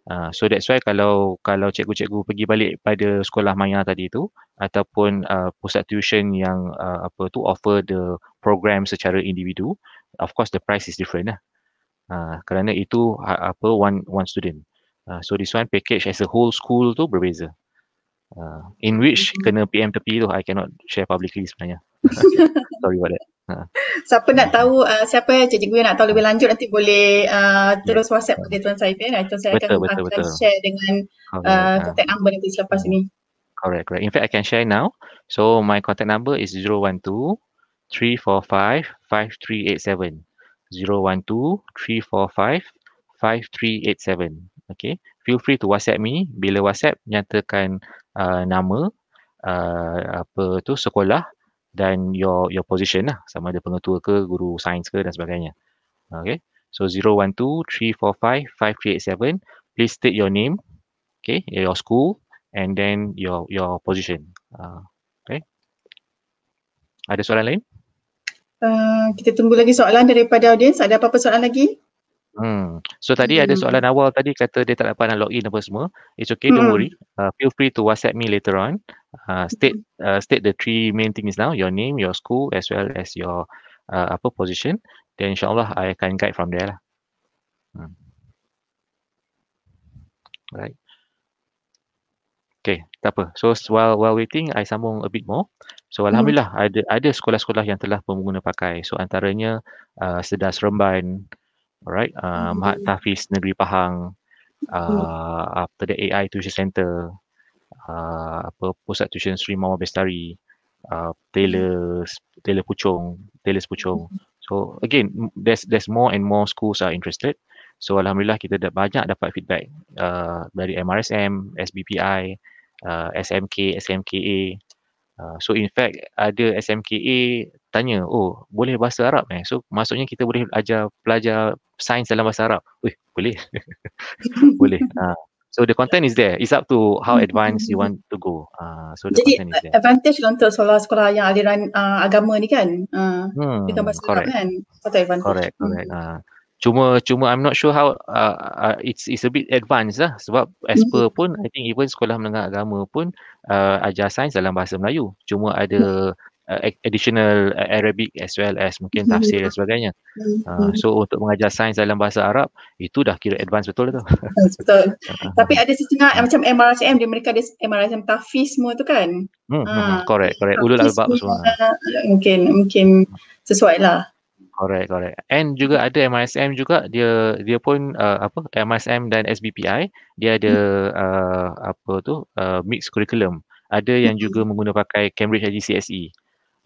Ah, so that's why kalau kalau cikgu-cikgu pergi balik pada sekolah maya tadi tu ataupun uh, pusat tuition yang uh, apa tu offer the program secara individu of course the price is different lah uh, kerana itu uh, apa one one student uh, so this one package as a whole school tu berbeza uh, in which mm-hmm. kena PM tepi tu i cannot share publicly sebenarnya sorry about that Ha. Siapa nak tahu uh, siapa ya Cik nak tahu lebih lanjut nanti boleh uh, terus yeah. WhatsApp kepada Tuan saya ya. Tuan saya akan, betul, akan betul. share dengan uh, ha. contact number nanti selepas ini. Correct, correct. In fact, I can share now. So, my contact number is 012 345 5387. 012-345-5387 Okay, feel free to WhatsApp me Bila WhatsApp, nyatakan uh, nama uh, Apa tu, sekolah dan your your position lah sama ada pengetua ke guru sains ke dan sebagainya okay so 012345587 please state your name okay your school and then your your position uh, okay ada soalan lain uh, kita tunggu lagi soalan daripada audiens. ada apa-apa soalan lagi Hmm. So tadi hmm. ada mm-hmm. soalan awal tadi kata dia tak dapat nak log in apa semua. It's okay, hmm. don't worry. Mm-hmm. Uh, feel free to WhatsApp me later on. Uh, state mm-hmm. uh, state the three main things now, your name, your school as well as your uh, apa position. Then insyaAllah I akan guide from there lah. Hmm. Right. Okay, tak apa. So while while waiting, I sambung a bit more. So Alhamdulillah hmm. ada ada sekolah-sekolah yang telah pun menggunakan pakai. So antaranya uh, Sedas Remban, Alright, uh, hmm. Mahat Tafiz Negeri Pahang, hmm. uh, after the AI Tuition centre, uh, apa pusat tuition Sri Mama Bestari, uh, Taylor, Taylor Puchong, Taylor Puchong. Hmm. So again, there's there's more and more schools are interested. So alhamdulillah kita dah banyak dapat feedback uh, dari MRSM, SBPI, uh, SMK, SMKA. Uh, so in fact ada SMKA tanya oh boleh bahasa Arab eh so maksudnya kita boleh ajar pelajar sains dalam bahasa Arab Wih boleh boleh uh, so the content is there it's up to how hmm. advanced you want to go uh, so the jadi content is there. advantage untuk sekolah-sekolah yang aliran uh, agama ni kan uh, hmm, kita bahasa correct. Arab kan advantage? correct hmm. correct hmm. uh, cuma cuma i'm not sure how uh, uh, it's it's a bit advanced lah sebab as per hmm. pun i think even sekolah menengah agama pun uh, ajar sains dalam bahasa Melayu cuma ada uh, additional uh, Arabic as well as mungkin hmm, tafsir dan sebagainya. Uh, so untuk mengajar sains dalam bahasa Arab itu dah kira advance betul tu. Betul. Ah, ah. Tapi ada setengah eh, macam MRHM dia mereka ada MRHM tafiz semua tu kan? Hmm, uh, correct, correct. Ulul albab semua. Uh, mungkin mungkin sesuai lah. Correct, correct. And juga ada MISM juga dia dia pun uh, apa MISM dan SBPI dia ada hmm. uh, apa tu uh, mixed curriculum. Ada yang juga menggunakan pakai Cambridge IGCSE. Uh,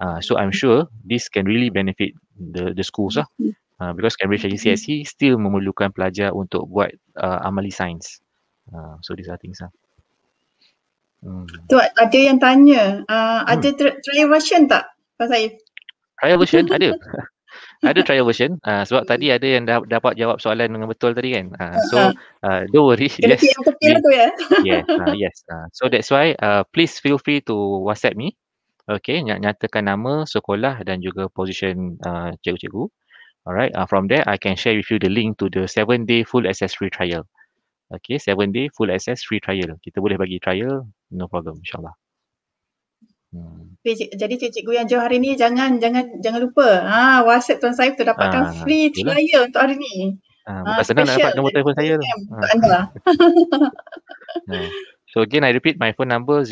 Uh, so I'm sure this can really benefit the the schools lah. Uh, because Cambridge and mm-hmm. UCSC still memerlukan pelajar untuk buat uh, amali sains. Uh, so these are things lah. Hmm. Tu ada yang tanya, uh, ada hmm. trial version tak Pak Saif? Trial version ada. ada trial version uh, sebab tadi ada yang da- dapat jawab soalan dengan betul tadi kan. Uh, so uh, don't worry. Kena yes. Yang tepi tu ya. Yeah. Uh, yes. Uh, so that's why uh, please feel free to WhatsApp me. Uh, okay nyatakan nama sekolah dan juga position uh, cikgu-cikgu alright uh, from there i can share with you the link to the seven day full access free trial okay seven day full access free trial kita boleh bagi trial no problem insyaallah Hmm. Jadi cikgu yang jauh hari ni jangan jangan jangan lupa ha, WhatsApp Tuan Saif tu dapatkan ha, free lah. trial itulah. untuk hari ni. Ha, ha, senang nak dapat nombor telefon saya tu. Ha. So again I repeat my phone number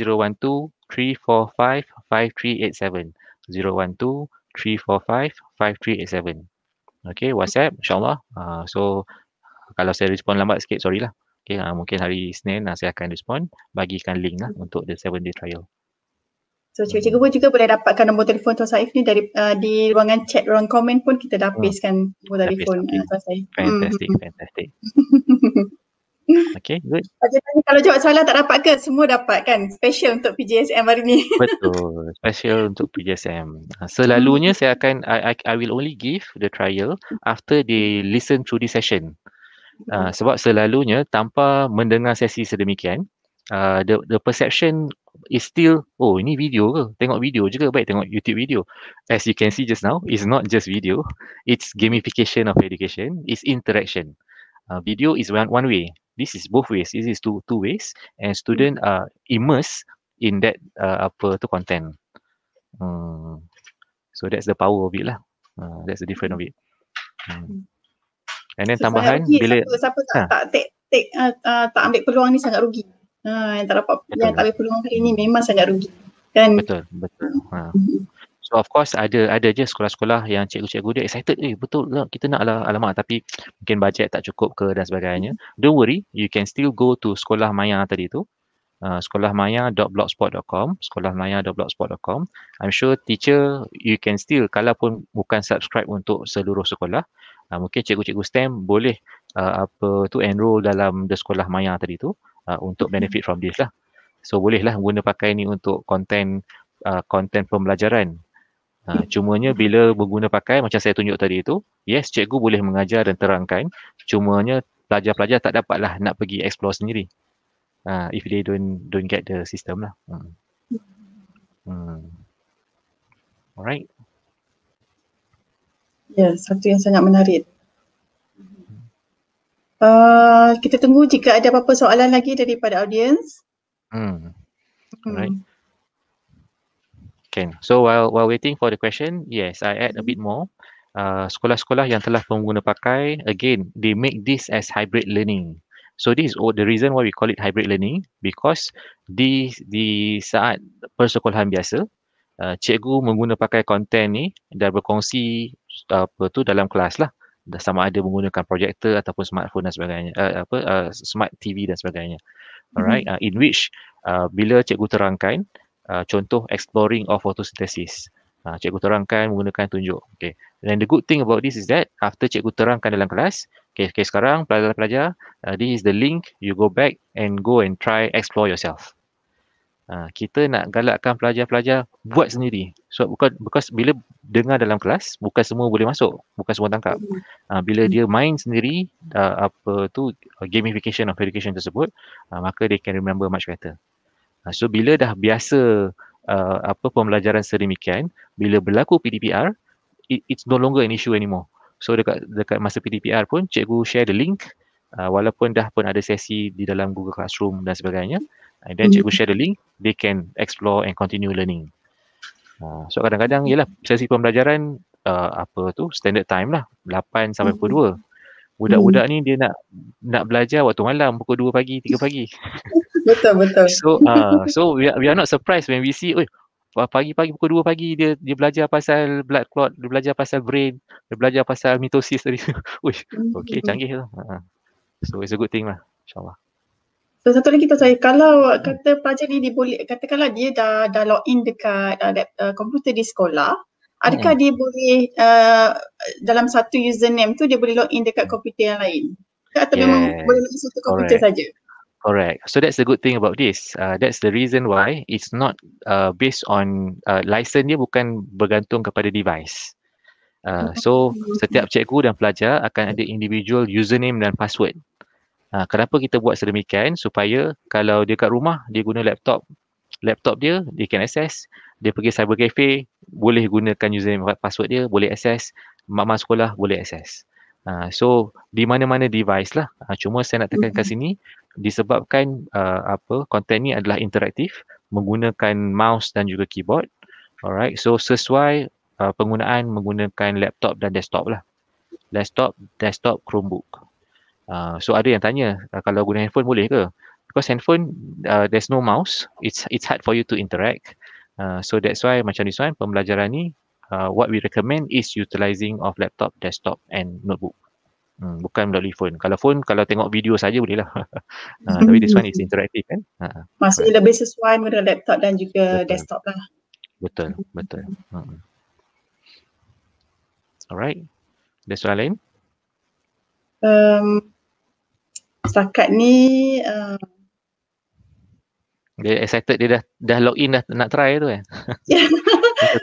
Okay, WhatsApp, insyaAllah. Uh, so, kalau saya respon lambat sikit, sorry lah. Okay, uh, mungkin hari Senin uh, saya akan respon, bagikan link lah untuk the 7 day trial. So, cikgu-cikgu pun juga boleh dapatkan nombor telefon Tuan Saif ni dari uh, di ruangan chat, ruang komen pun kita dapiskan oh, hmm, nombor telefon Tuan Saif. Fantastic, hmm. fantastic. Okay, good. Bagaimana kalau jawab soalan tak dapat ke? Semua dapat kan? Special untuk PJSM hari ni. Betul. Special untuk PJSM. Ah, selalunya saya akan, I, I, I will only give the trial after they listen to the session. Uh, sebab selalunya tanpa mendengar sesi sedemikian, uh, the, the perception is still, oh ini video ke? Tengok video juga, baik tengok YouTube video. As you can see just now, it's not just video. It's gamification of education. It's interaction. Uh, video is one one way. This is both ways. This is two two ways, and student uh, mm. immerse in that uh, apa tu content. Hmm. So that's the power of it lah. Uh, that's the different of it. Hmm. Mm. And then so tambahan saya bila siapa, siapa tak, ha. tak tak tak uh, uh, tak ambil peluang ni sangat rugi. Uh, yang tak dapat yang tak ambil peluang kali ni memang sangat rugi. Kan? Betul betul. Ha. Mm-hmm. So of course ada ada je sekolah-sekolah yang cikgu-cikgu dia excited eh betul lah kita nak lah alamak tapi mungkin bajet tak cukup ke dan sebagainya. Hmm. Don't worry, you can still go to sekolah maya tadi tu. Uh, sekolahmaya.blogspot.com sekolahmaya.blogspot.com I'm sure teacher you can still kalau pun bukan subscribe untuk seluruh sekolah uh, mungkin cikgu-cikgu STEM boleh uh, apa tu enroll dalam the sekolah maya tadi tu uh, untuk hmm. benefit from this lah so bolehlah guna pakai ni untuk content uh, content pembelajaran Ha, cumanya bila berguna pakai macam saya tunjuk tadi itu, yes cikgu boleh mengajar dan terangkan, cumanya pelajar-pelajar tak dapatlah nak pergi explore sendiri. Ha, if they don't don't get the system lah. Hmm. Hmm. Alright. Ya, satu yang sangat menarik. Uh, kita tunggu jika ada apa-apa soalan lagi daripada audience. Hmm. Alright. Hmm. Okay, So while while waiting for the question, yes, I add a bit mm-hmm. more. Uh, sekolah-sekolah yang telah pengguna pakai, again, they make this as hybrid learning. So this is all the reason why we call it hybrid learning because di di saat persekolahan biasa, uh, cikgu menggunakan pakai konten ni dan berkongsi uh, apa tu dalam kelas lah. dah Sama ada menggunakan projektor ataupun smartphone dan sebagainya, uh, apa uh, smart TV dan sebagainya. Alright, mm-hmm. uh, in which uh, bila cikgu terangkan, uh, contoh exploring of photosynthesis. Uh, cikgu terangkan menggunakan tunjuk. Okay. And the good thing about this is that after cikgu terangkan dalam kelas, okay, okay sekarang pelajar-pelajar, uh, this is the link, you go back and go and try explore yourself. Uh, kita nak galakkan pelajar-pelajar buat sendiri. So bukan because bila dengar dalam kelas, bukan semua boleh masuk, bukan semua tangkap. Uh, bila dia main sendiri uh, apa tu gamification of education tersebut, uh, maka dia can remember much better. Ha, so bila dah biasa uh, apa pembelajaran sedemikian, bila berlaku PDPR, it, it's no longer an issue anymore. So dekat dekat masa PDPR pun cikgu share the link uh, walaupun dah pun ada sesi di dalam Google Classroom dan sebagainya. And then cikgu mm-hmm. share the link, they can explore and continue learning. Uh, so kadang-kadang ialah sesi pembelajaran uh, apa tu standard time lah 8 sampai pukul 2. Mm-hmm. Budak-budak mm-hmm. ni dia nak nak belajar waktu malam pukul 2 pagi, 3 pagi. betul betul so uh, so we are, we are not surprised when we see oh pagi-pagi pukul 2 pagi dia dia belajar pasal blood clot dia belajar pasal brain dia belajar pasal mitosis tadi oi okey mm-hmm. canggih lah. uh, so it's a good thing lah insyaallah So satu lagi tu saya kalau kata pelajar ni boleh katakanlah dia dah dah log in dekat uh, dat, uh, komputer di sekolah adakah hmm. dia boleh uh, dalam satu username tu dia boleh log in dekat komputer yang lain atau yes. memang boleh log satu komputer saja Correct. So that's the good thing about this. Uh, that's the reason why it's not uh, based on uh, license dia bukan bergantung kepada device. Uh, mm-hmm. so setiap cikgu dan pelajar akan ada individual username dan password. Uh, kenapa kita buat sedemikian? Supaya kalau dia kat rumah, dia guna laptop. Laptop dia, dia can access. Dia pergi cyber cafe, boleh gunakan username dan password dia, boleh access. mak sekolah boleh access. Uh, so di mana-mana device lah. Uh, cuma saya nak tekan ke mm-hmm. sini disebabkan uh, apa konten ni adalah interaktif menggunakan mouse dan juga keyboard. Alright. So sesuai uh, penggunaan menggunakan laptop dan desktop lah. Desktop, desktop, Chromebook. Uh, so ada yang tanya uh, kalau guna handphone boleh ke? Because handphone uh, there's no mouse. It's it's hard for you to interact. Uh, so that's why macam this one pembelajaran ni uh, what we recommend is utilizing of laptop, desktop and notebook. Hmm, bukan melalui phone. Kalau phone, kalau tengok video saja boleh lah. uh, tapi this one is hmm. interactive kan. Uh, Maksudnya but, lebih sesuai menggunakan laptop dan juga betul. desktop lah. Betul, betul. Hmm. Alright. Ada soalan lain? Um, setakat ni, uh, dia excited dia dah dah log in dah nak try tu kan. Yeah.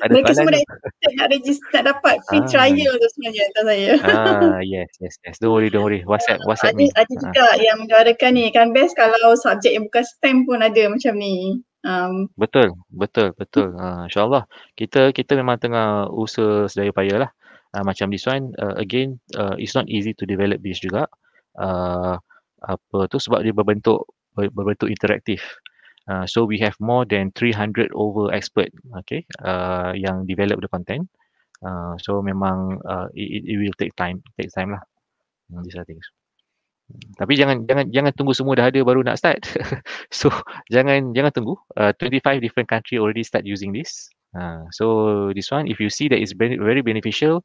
Mereka semua dah excited nak register nak dapat free ah. trial tu sebenarnya kata saya. Ah yes yes yes. Don't worry don't worry. WhatsApp WhatsApp. Ada ada juga ah. yang menggarakan ni kan best kalau subjek yang bukan STEM pun ada macam ni. Um. betul betul betul. Ah uh, insyaallah kita kita memang tengah usaha sedaya upaya lah. Uh, macam this one uh, again uh, it's not easy to develop this juga. Uh, apa tu sebab dia berbentuk berbentuk interaktif Uh, so we have more than 300 over expert okay uh, yang develop the content uh, so memang uh, it, it will take time take time lah hmm, this are things hmm, tapi jangan jangan jangan tunggu semua dah ada baru nak start so jangan jangan tunggu uh, 25 different country already start using this uh, so this one if you see that is very beneficial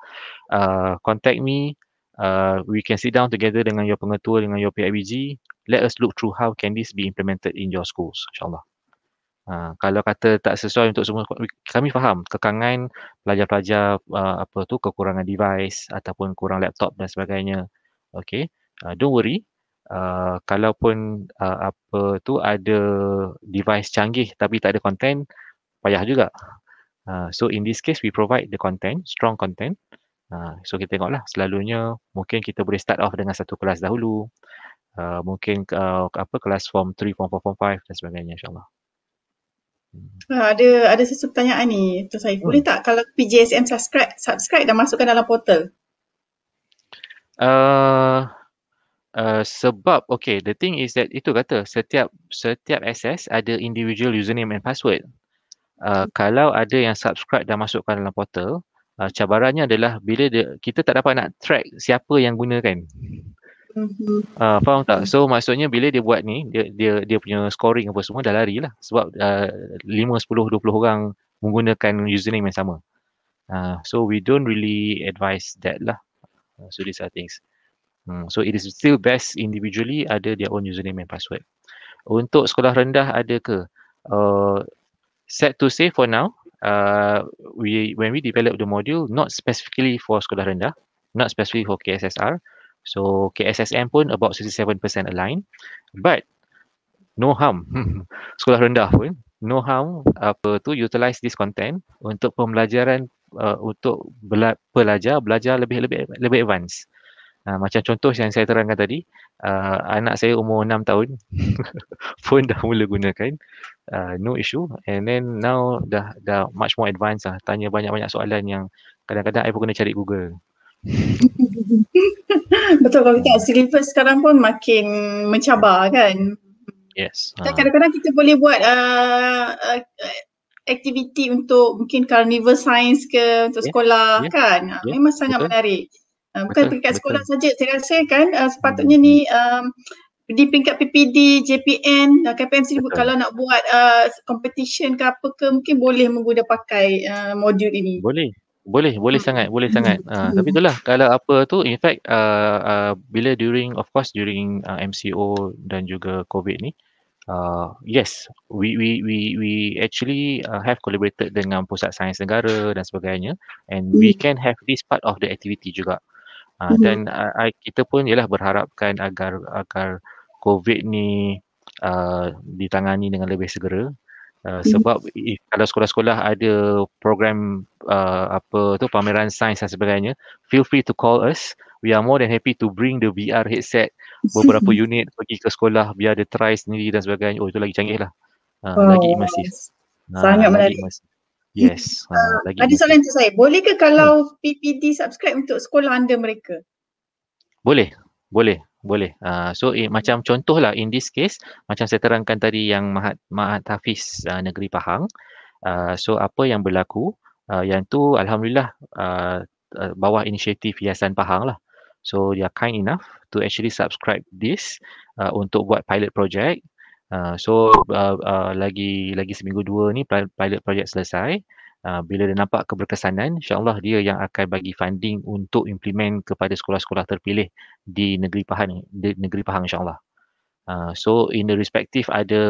uh, contact me uh, we can sit down together dengan your pengetua dengan your PIBG let us look through how can this be implemented in your schools insyaallah uh, kalau kata tak sesuai untuk semua kami faham kekangan pelajar-pelajar uh, apa tu kekurangan device ataupun kurang laptop dan sebagainya okey uh, don't worry uh, pun uh, apa tu ada device canggih tapi tak ada content payah juga Uh, so in this case we provide the content, strong content. Uh, so kita tengoklah selalunya mungkin kita boleh start off dengan satu kelas dahulu uh, mungkin uh, apa kelas form 3 form 4 form 5 dan sebagainya insyaallah. Hmm. Ah, ada ada sesuatu pertanyaan ni tu saya. Hmm. Boleh tak kalau PJSM subscribe subscribe dan masukkan dalam portal? Uh, uh, sebab okay the thing is that itu kata setiap setiap SS ada individual username and password. Uh, hmm. kalau ada yang subscribe dan masukkan dalam portal, uh, cabarannya adalah bila dia, kita tak dapat nak track siapa yang gunakan. Hmm. Uh, faham tak? So maksudnya bila dia buat ni, dia dia dia punya scoring apa semua dah lari lah sebab uh, 5, 10, 20 orang menggunakan username yang sama. Uh, so we don't really advise that lah. Ah, so these are things. Hmm. So it is still best individually ada their own username and password. Untuk sekolah rendah ada ke? Uh, set to say for now, uh, we when we develop the module, not specifically for sekolah rendah, not specifically for KSSR, So KSSM pun about 67% align. But no harm. Sekolah rendah pun no harm apa tu utilize this content untuk pembelajaran uh, untuk bela- pelajar belajar lebih lebih lebih advance. Uh, macam contoh yang saya terangkan tadi, uh, anak saya umur 6 tahun pun dah mula gunakan uh, no issue and then now dah dah much more advanced lah tanya banyak-banyak soalan yang kadang-kadang saya pun kena cari Google. Betul kalau kita silver sekarang pun makin mencabar kan. Yes. Dan ah. kadang-kadang kita boleh buat uh, uh, aktiviti untuk mungkin carnival science ke untuk yeah. sekolah yeah. kan. Yeah. Memang sangat Betul. menarik. Uh, bukan Betul. peringkat sekolah saja saya rasa kan uh, sepatutnya hmm, ni hmm. um, di peringkat PPD, JPN, uh, KPMC Betul. kalau nak buat uh, competition ke apa ke mungkin boleh menggunakan pakai uh, modul ini. Boleh boleh boleh hmm. sangat boleh hmm. sangat uh, hmm. tapi itulah kalau apa tu in fact uh, uh, bila during of course during uh, MCO dan juga covid ni uh, yes we we we we actually uh, have collaborated dengan pusat sains negara dan sebagainya and hmm. we can have this part of the activity juga hmm. dan uh, hmm. uh, kita pun ialah berharapkan agar agar covid ni uh, ditangani dengan lebih segera Uh, hmm. sebab if, kalau sekolah-sekolah ada program uh, apa tu pameran sains dan sebagainya feel free to call us we are more than happy to bring the VR headset beberapa unit pergi ke sekolah biar dia try sendiri dan sebagainya oh itu lagi canggih lah uh, oh, lagi imersif yes. sangat menarik yes uh, uh, lagi ada soalan untuk saya boleh ke kalau hmm. PPD subscribe untuk sekolah anda mereka boleh boleh, boleh. Uh, so eh, macam contohlah in this case, macam saya terangkan tadi yang Mahat, Mahat Hafiz uh, Negeri Pahang. Uh, so apa yang berlaku, uh, yang tu Alhamdulillah uh, bawah inisiatif Yayasan Pahang lah. So they are kind enough to actually subscribe this uh, untuk buat pilot project. Uh, so uh, uh, lagi lagi seminggu dua ni pilot project selesai. Uh, Ah, bila dia nampak keberkesanan insyaallah dia yang akan bagi funding untuk implement kepada sekolah-sekolah terpilih di negeri Pahang di negeri Pahang insyaallah uh, so in the respective other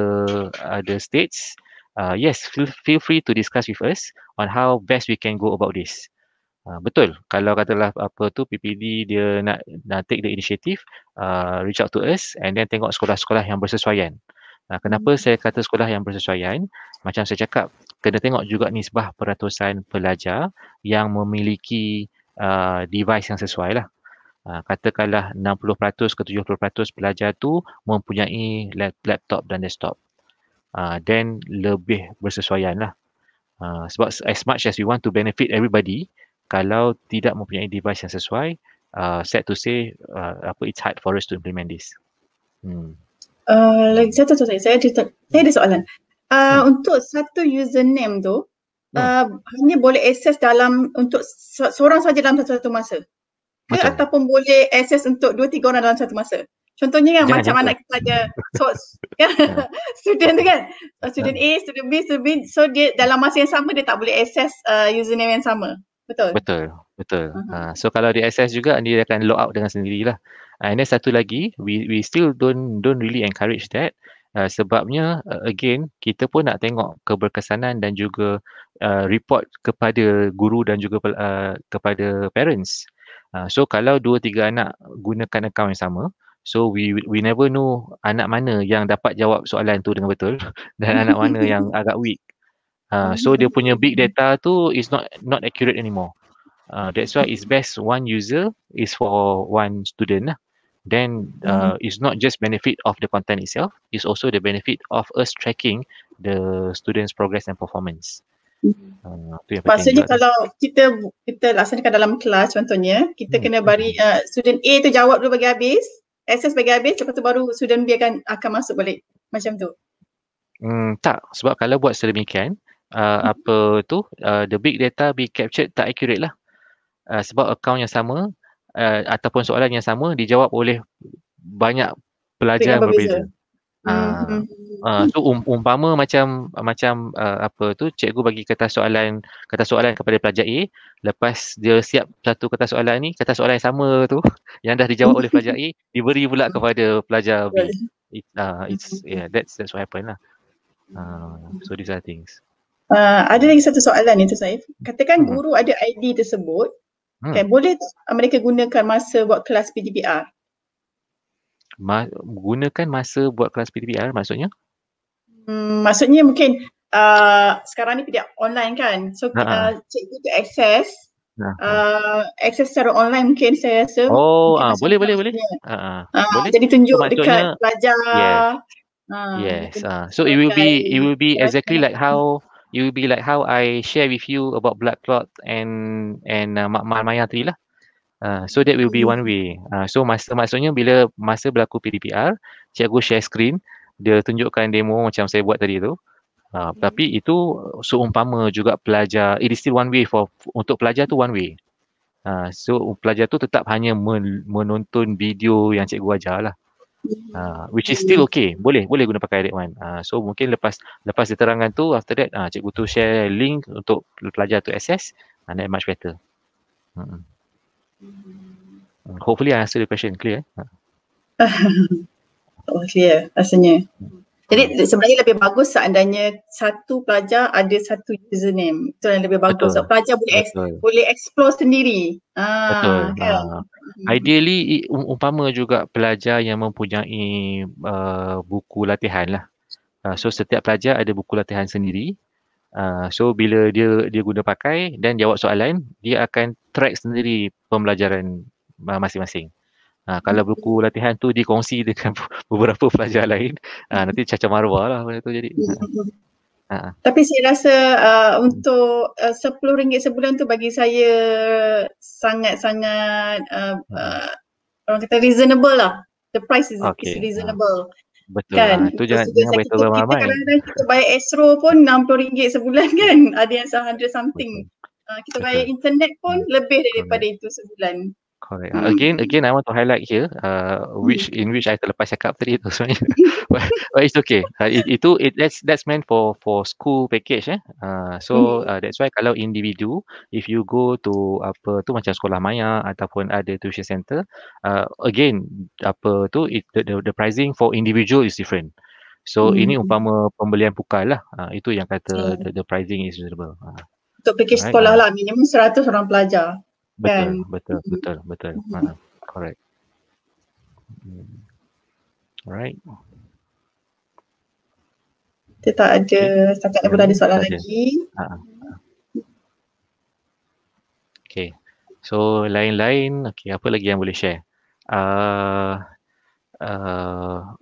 other states uh, yes feel, feel free to discuss with us on how best we can go about this Uh, betul kalau katalah apa tu PPD dia nak, nak take the initiative uh, reach out to us and then tengok sekolah-sekolah yang bersesuaian uh, Uh, kenapa hmm. saya kata sekolah yang bersesuaian? Macam saya cakap, kena tengok juga nisbah peratusan pelajar yang memiliki uh, device yang sesuai lah. Uh, ah, katakanlah 60% ke 70% pelajar tu mempunyai laptop dan desktop. Dan ah, uh, lebih bersesuaian lah. Uh, ah, sebab as much as we want to benefit everybody, kalau tidak mempunyai device yang sesuai, uh, sad to say, uh, apa it's hard for us to implement this. Hmm. Uh, lagi satu tu saya ada, saya ada soalan. Uh, hmm. Untuk satu username tu, hmm. Uh, hanya boleh akses dalam untuk seorang sahaja dalam satu-satu masa ke macam? ataupun boleh akses untuk dua tiga orang dalam satu masa contohnya kan Jangan macam anak kita ada so, kan? student tu kan student ya. A, student B, student B so dia dalam masa yang sama dia tak boleh akses uh, username yang sama betul betul betul uh-huh. uh, so kalau dia access juga dia akan log out dengan sendirilah uh, and then satu lagi we we still don't don't really encourage that Uh, sebabnya uh, again kita pun nak tengok keberkesanan dan juga uh, report kepada guru dan juga uh, kepada parents. Uh, so kalau dua tiga anak gunakan akaun yang sama, so we we never know anak mana yang dapat jawab soalan tu dengan betul dan anak mana yang agak weak. Ah, oh, so dia punya big data tu is not not accurate anymore. Uh, that's why it's best one user is for one student lah. Then ah, mm-hmm. it's not just benefit of the content itself, it's also the benefit of us tracking the students' progress and performance. Uh, Maksudnya kalau lah. kita kita laksanakan dalam kelas contohnya, kita hmm. kena bari uh, mm-hmm. student A tu jawab dulu bagi habis, assess bagi habis, lepas tu baru student B akan akan masuk balik. Macam tu. Hmm, tak, sebab kalau buat sedemikian, uh, apa tu uh, the big data be captured tak accurate lah uh, sebab account yang sama uh, ataupun soalan yang sama dijawab oleh banyak pelajar yang berbeza. berbeza. Uh, mm-hmm. uh, so um, umpama macam macam uh, apa tu cikgu bagi kertas soalan kertas soalan kepada pelajar A lepas dia siap satu kertas soalan ni kertas soalan yang sama tu yang dah dijawab oleh pelajar A diberi pula kepada pelajar B. It, uh, it's yeah that's that's what happen lah. Uh, so these are things. Uh, ada lagi satu soalan ni Saif. Katakan hmm. guru ada ID tersebut, hmm. kan, boleh uh, mereka gunakan masa buat kelas PDPR? Ma- gunakan masa buat kelas PDPR maksudnya? Hmm, maksudnya mungkin uh, sekarang ni tidak online kan. So ha, ha. uh, cikgu tu access ha, uh, access secara online mungkin saya rasa. Oh, uh, boleh boleh boleh. Uh, boleh. Jadi tunjuk ah, so, dekat pelajar. Yeah. Uh, yes. Uh, so it will be it will be exactly like how you will be like how I share with you about blood clot and and uh, mak mak maya tadi lah. Uh, so that will be hmm. one way. Uh, so masa maksudnya bila masa berlaku PDPR, cikgu share screen, dia tunjukkan demo macam saya buat tadi tu. Uh, mm. tapi itu seumpama so juga pelajar, it is still one way for untuk pelajar tu one way. Uh, so pelajar tu tetap hanya men- menonton video yang cikgu ajar lah uh, which is still okay boleh boleh guna pakai adik one. uh, so mungkin lepas lepas diterangkan tu after that uh, cikgu tu share link untuk pelajar tu access and uh, much better hmm. hopefully i answer the question clear eh? uh. oh clear rasanya hmm. Jadi hmm. sebenarnya lebih bagus seandainya satu pelajar ada satu username. Itu yang lebih bagus. So, pelajar boleh Ex- boleh explore sendiri. Ah, Betul. Yeah. Kan? Ha. Hmm. Ideally um, umpama juga pelajar yang mempunyai uh, buku latihan lah. Uh, so setiap pelajar ada buku latihan sendiri. Uh, so bila dia dia guna pakai dan jawab soalan, dia akan track sendiri pembelajaran uh, masing-masing. Ha, kalau buku latihan tu dikongsi dengan beberapa pelajar lain, ha, hmm. nanti caca marwah lah benda tu jadi. Ya, ha. ha. Tapi saya rasa uh, hmm. untuk uh, RM10 sebulan tu bagi saya sangat-sangat uh, hmm. uh, orang kata reasonable lah. The price is, okay. is ha. reasonable. Betul kan? lah. Itu jangan, jangan beritahu ramai. Kita kadang-kadang kita bayar astro pun RM60 sebulan kan. Ada yang 100 something. Uh, kita bayar internet pun lebih daripada itu sebulan. Correct. Hmm. Again, again, I want to highlight here, uh, hmm. which in which I terlepas cakap tadi itu sebenarnya. but, but it's okay. Uh, it, itu it that's that's meant for for school package. Eh. Uh, so hmm. uh, that's why kalau individu, if you go to apa tu macam sekolah maya ataupun ada tuition center, uh, again apa tu it, the, the the pricing for individual is different. So hmm. ini umpama pembelian pukal lah. Uh, itu yang kata hmm. the, the pricing is reasonable. Uh. Untuk package right. sekolah lah, minimum 100 orang pelajar betul, kan? betul betul betul betul uh, correct hmm. alright kita tak ada setakat okay. ni ada soalan ada. lagi ha, ha. Okay. So lain-lain, okay, apa lagi yang boleh share? Uh, uh,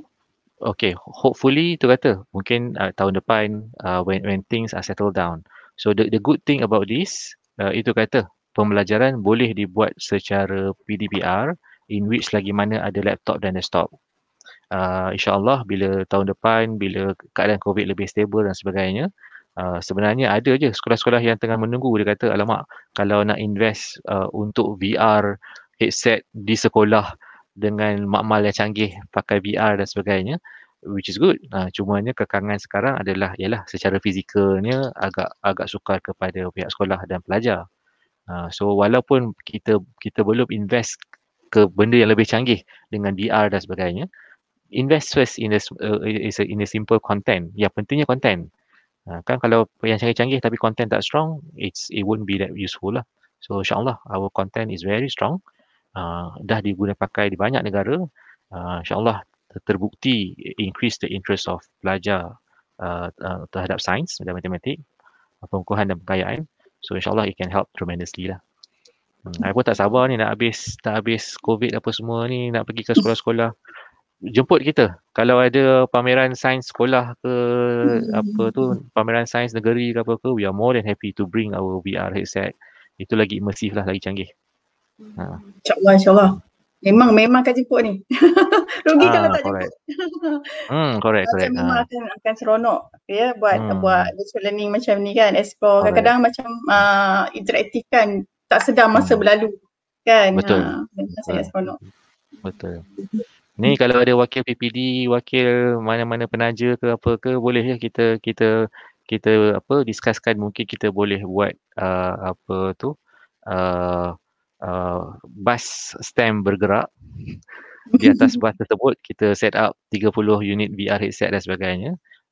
okay, hopefully tu kata mungkin uh, tahun depan uh, when when things are settled down. So the the good thing about this, uh, itu kata pembelajaran boleh dibuat secara PDPR in which lagi mana ada laptop dan desktop. Uh, InsyaAllah bila tahun depan, bila keadaan COVID lebih stable dan sebagainya, uh, sebenarnya ada je sekolah-sekolah yang tengah menunggu. Dia kata, alamak, kalau nak invest uh, untuk VR headset di sekolah dengan makmal yang canggih pakai VR dan sebagainya, which is good. Uh, cumanya kekangan sekarang adalah ialah secara fizikalnya agak agak sukar kepada pihak sekolah dan pelajar. Ha, so walaupun kita kita belum invest ke benda yang lebih canggih dengan VR dan sebagainya invest first in the uh, in the simple content Ya pentingnya content uh, kan kalau yang canggih-canggih tapi content tak strong it's it won't be that useful lah so insyaallah our content is very strong uh, dah digunakan pakai di banyak negara uh, insyaallah terbukti increase the interest of pelajar uh, uh terhadap sains dan matematik pengukuhan dan pengkayaan So insyaAllah it can help tremendously lah. Hmm. Aku tak sabar ni nak habis tak habis COVID apa semua ni nak pergi ke sekolah-sekolah. Jemput kita. Kalau ada pameran sains sekolah ke hmm. apa tu pameran sains negeri ke apa ke we are more than happy to bring our VR headset. Itu lagi immersive lah lagi canggih. Ha. InsyaAllah insyaAllah. Memang memang akan jemput ni. Rugi ah, kalau tak correct. jemput. hmm, correct, correct. Memang ah. akan, akan seronok ya buat hmm. buat virtual learning macam ni kan. Explore kadang-kadang macam uh, interaktif kan tak sedar hmm. masa berlalu kan. Betul. Ha, ah, saya seronok. Betul. Ni kalau ada wakil PPD, wakil mana-mana penaja ke apa ke boleh ya kita kita kita apa discusskan mungkin kita boleh buat uh, apa tu uh, uh, bus stem bergerak di atas bus tersebut kita set up 30 unit VR headset dan sebagainya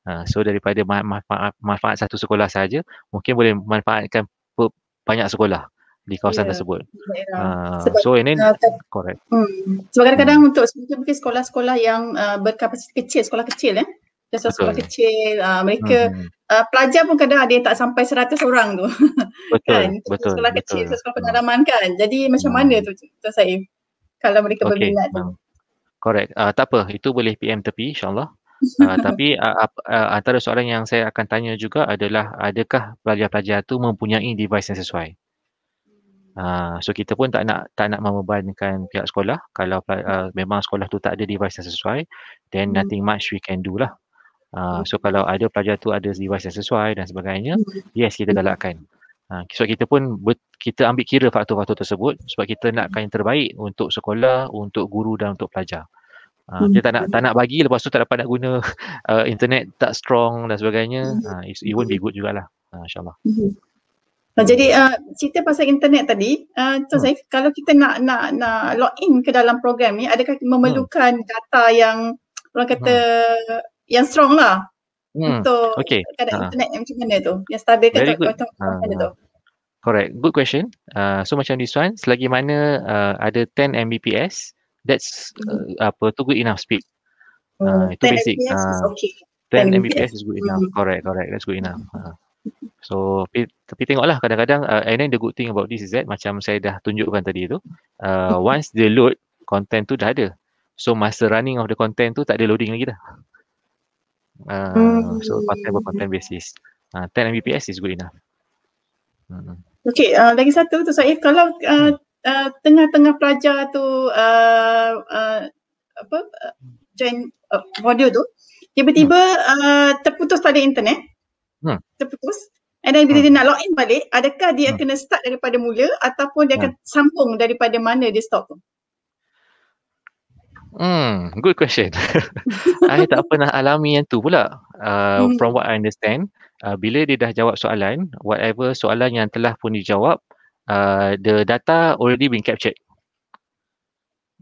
uh, so daripada manfaat, manfaat satu sekolah saja mungkin boleh manfaatkan banyak sekolah di kawasan yeah, tersebut. Yeah. Uh, so ini uh, correct. Hmm. Sebab kadang-kadang hmm. untuk mungkin sekolah-sekolah yang uh, berkapasiti kecil, sekolah kecil eh. Macam sekolah Betul. kecil, uh, mereka hmm. uh, pelajar pun kadang ada yang tak sampai seratus orang tu. Betul. kan? Betul. Sekolah Betul. kecil, sekolah hmm. pengalaman kan. Jadi macam mana hmm. tu Tuan Saif? Kalau mereka okay. berminat tu. Hmm. Correct. Uh, tak apa. Itu boleh PM tepi insyaAllah. Uh, tapi uh, uh, antara soalan yang saya akan tanya juga adalah adakah pelajar-pelajar itu mempunyai device yang sesuai. Uh, so kita pun tak nak tak nak membebankan pihak sekolah kalau uh, memang sekolah tu tak ada device yang sesuai then nothing much we can do lah. Uh, so kalau ada pelajar tu ada device yang sesuai dan sebagainya, hmm. yes kita hmm. galakkan. Uh, ah, so kita pun kita ambil kira faktor-faktor tersebut sebab kita nakkan yang terbaik untuk sekolah, untuk guru dan untuk pelajar. Uh, kita tak nak tak nak bagi lepas tu tak dapat nak guna uh, internet tak strong dan sebagainya, uh, it, it won't be good jugalah. Uh, InsyaAllah. Nah, jadi uh, cerita pasal internet tadi, uh, hmm. Saif, kalau kita nak nak nak login ke dalam program ni, adakah memerlukan hmm. data yang orang kata yang strong lah hmm. untuk okay. keadaan ha. internet yang macam mana tu yang stabil ke ha, macam mana ha. tu correct good question uh, so macam this one selagi mana uh, ada 10 Mbps that's hmm. uh, apa tu good enough speed hmm. uh, itu 10 basic Mbps uh, okay. 10, 10 Mbps is good enough hmm. correct correct that's good enough uh. So tapi, tapi tengoklah kadang-kadang uh, and then the good thing about this is that macam saya dah tunjukkan tadi tu uh, hmm. once the load content tu dah ada. So masa running of the content tu tak ada loading lagi dah. Uh, so part-time part-time basis. Uh, ah, 10 Mbps is good enough. Mm. Okay, uh, ah, lagi satu tu Saif, kalau uh, mm. uh, tengah-tengah pelajar tu uh, uh, apa join uh, oh, audio tu, tiba-tiba mm. uh, terputus pada internet. Hmm. Terputus. And then bila hmm. dia nak login balik, adakah dia hmm. kena start daripada mula ataupun dia hmm. akan sambung daripada mana dia stop tu? Hmm, good question. I tak pernah alami yang tu pula. Uh, hmm. From what I understand, uh, bila dia dah jawab soalan, whatever soalan yang telah pun dijawab, uh, the data already been captured.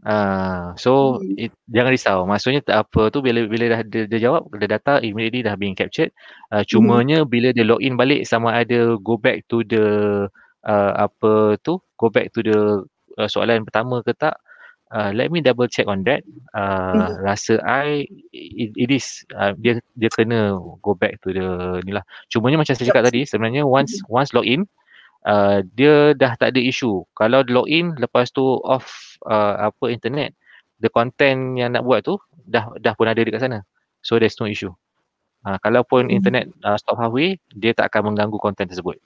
Uh, so hmm. it, jangan risau maksudnya tak apa tu bila bila dah dia, dia jawab the data immediately dah being captured uh, hmm. cumanya hmm. bila dia log in balik sama ada go back to the uh, apa tu go back to the uh, soalan pertama ke tak uh, let me double check on that uh, mm. rasa I it, it is uh, dia dia kena go back to the ni lah cumanya macam saya cakap tadi sebenarnya once mm. once log in uh, dia dah tak ada isu kalau log in lepas tu off uh, apa internet the content yang nak buat tu dah dah pun ada dekat sana so there's no issue uh, pun mm. internet uh, stop halfway dia tak akan mengganggu content tersebut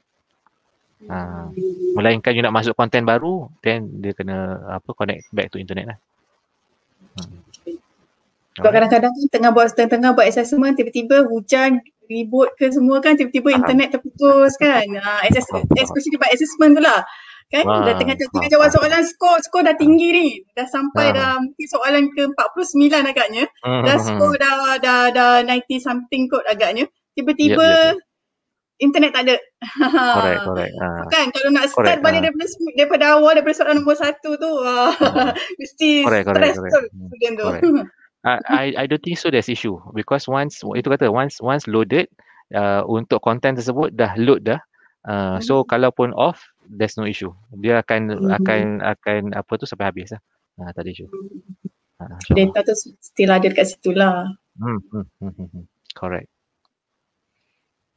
Ha. Hmm. Melainkan you nak masuk konten baru, then dia kena apa connect back to internet lah. Ha. Sebab kadang-kadang kan tengah buat tengah buat assessment tiba-tiba hujan reboot ke semua kan tiba-tiba internet terputus kan. Ha, assessment, especially buat assessment tu lah. Kan? Ha. Dah tengah, tengah jawab soalan, skor, skor dah tinggi ni. Dah sampai ha. dah mungkin soalan ke 49 agaknya. Ha. Dah skor dah, dah, dah 90 something kot agaknya. Tiba-tiba yep, yep, yep internet tak ada. Correct, correct. Uh, kan kalau nak start correct, balik uh, daripada, daripada awal daripada soalan nombor satu tu uh, mesti correct, stress correct, correct. student tu. I, I don't think so there's issue because once itu kata once once loaded uh, untuk content tersebut dah load dah uh, so mm-hmm. kalaupun off there's no issue dia akan mm-hmm. akan akan apa tu sampai habis lah uh, tak ada issue uh, so. data tu still ada dekat situ lah mm-hmm. correct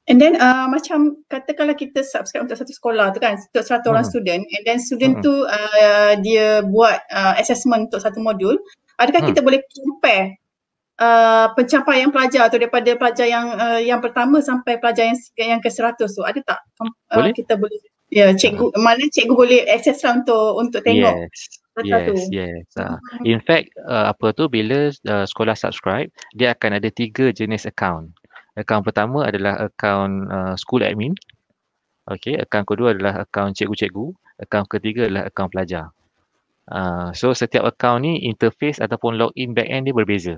And then uh, macam katakanlah kita subscribe untuk satu sekolah tu kan untuk 100 uh-huh. orang hmm. student and then student uh-huh. tu uh, dia buat uh, assessment untuk satu modul adakah uh-huh. kita boleh compare uh, pencapaian pelajar tu daripada pelajar yang uh, yang pertama sampai pelajar yang yang ke seratus tu ada tak uh, boleh? kita boleh ya yeah, cikgu uh-huh. mana cikgu boleh assess lah untuk untuk tengok yes. Yes, yes. Ah. In fact, uh, apa tu bila uh, sekolah subscribe, dia akan ada tiga jenis account. Akaun pertama adalah akaun uh, school admin. Okay, akaun kedua adalah akaun cikgu-cikgu. Akaun ketiga adalah akaun pelajar. Uh, so setiap akaun ni interface ataupun login backend dia berbeza.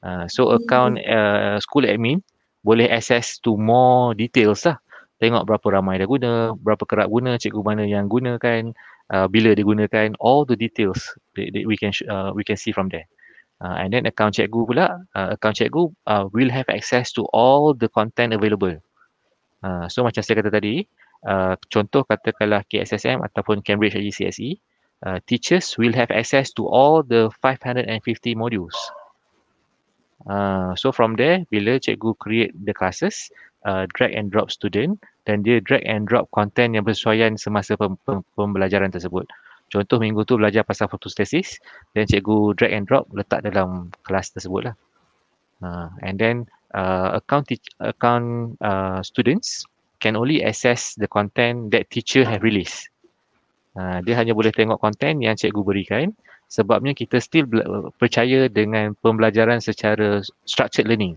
Uh, so hmm. akaun uh, school admin boleh access to more details lah. Tengok berapa ramai dah guna, berapa kerap guna, cikgu mana yang gunakan, uh, bila digunakan, all the details that, that we can uh, we can see from there uh, and then account cikgu pula uh, account cikgu uh, will have access to all the content available uh, so macam saya kata tadi uh, contoh katakanlah KSSM ataupun Cambridge IGCSE uh, teachers will have access to all the 550 modules Uh, so from there, bila cikgu create the classes, uh, drag and drop student then dia drag and drop content yang bersesuaian semasa pem- pem- pembelajaran tersebut. Uh, Contoh minggu tu belajar pasal fotostasis dan cikgu drag and drop letak dalam kelas tersebut lah. Uh, and then uh, account teach, account uh, students can only access the content that teacher have released. Uh, dia hanya boleh tengok content yang cikgu berikan sebabnya kita still percaya dengan pembelajaran secara structured learning.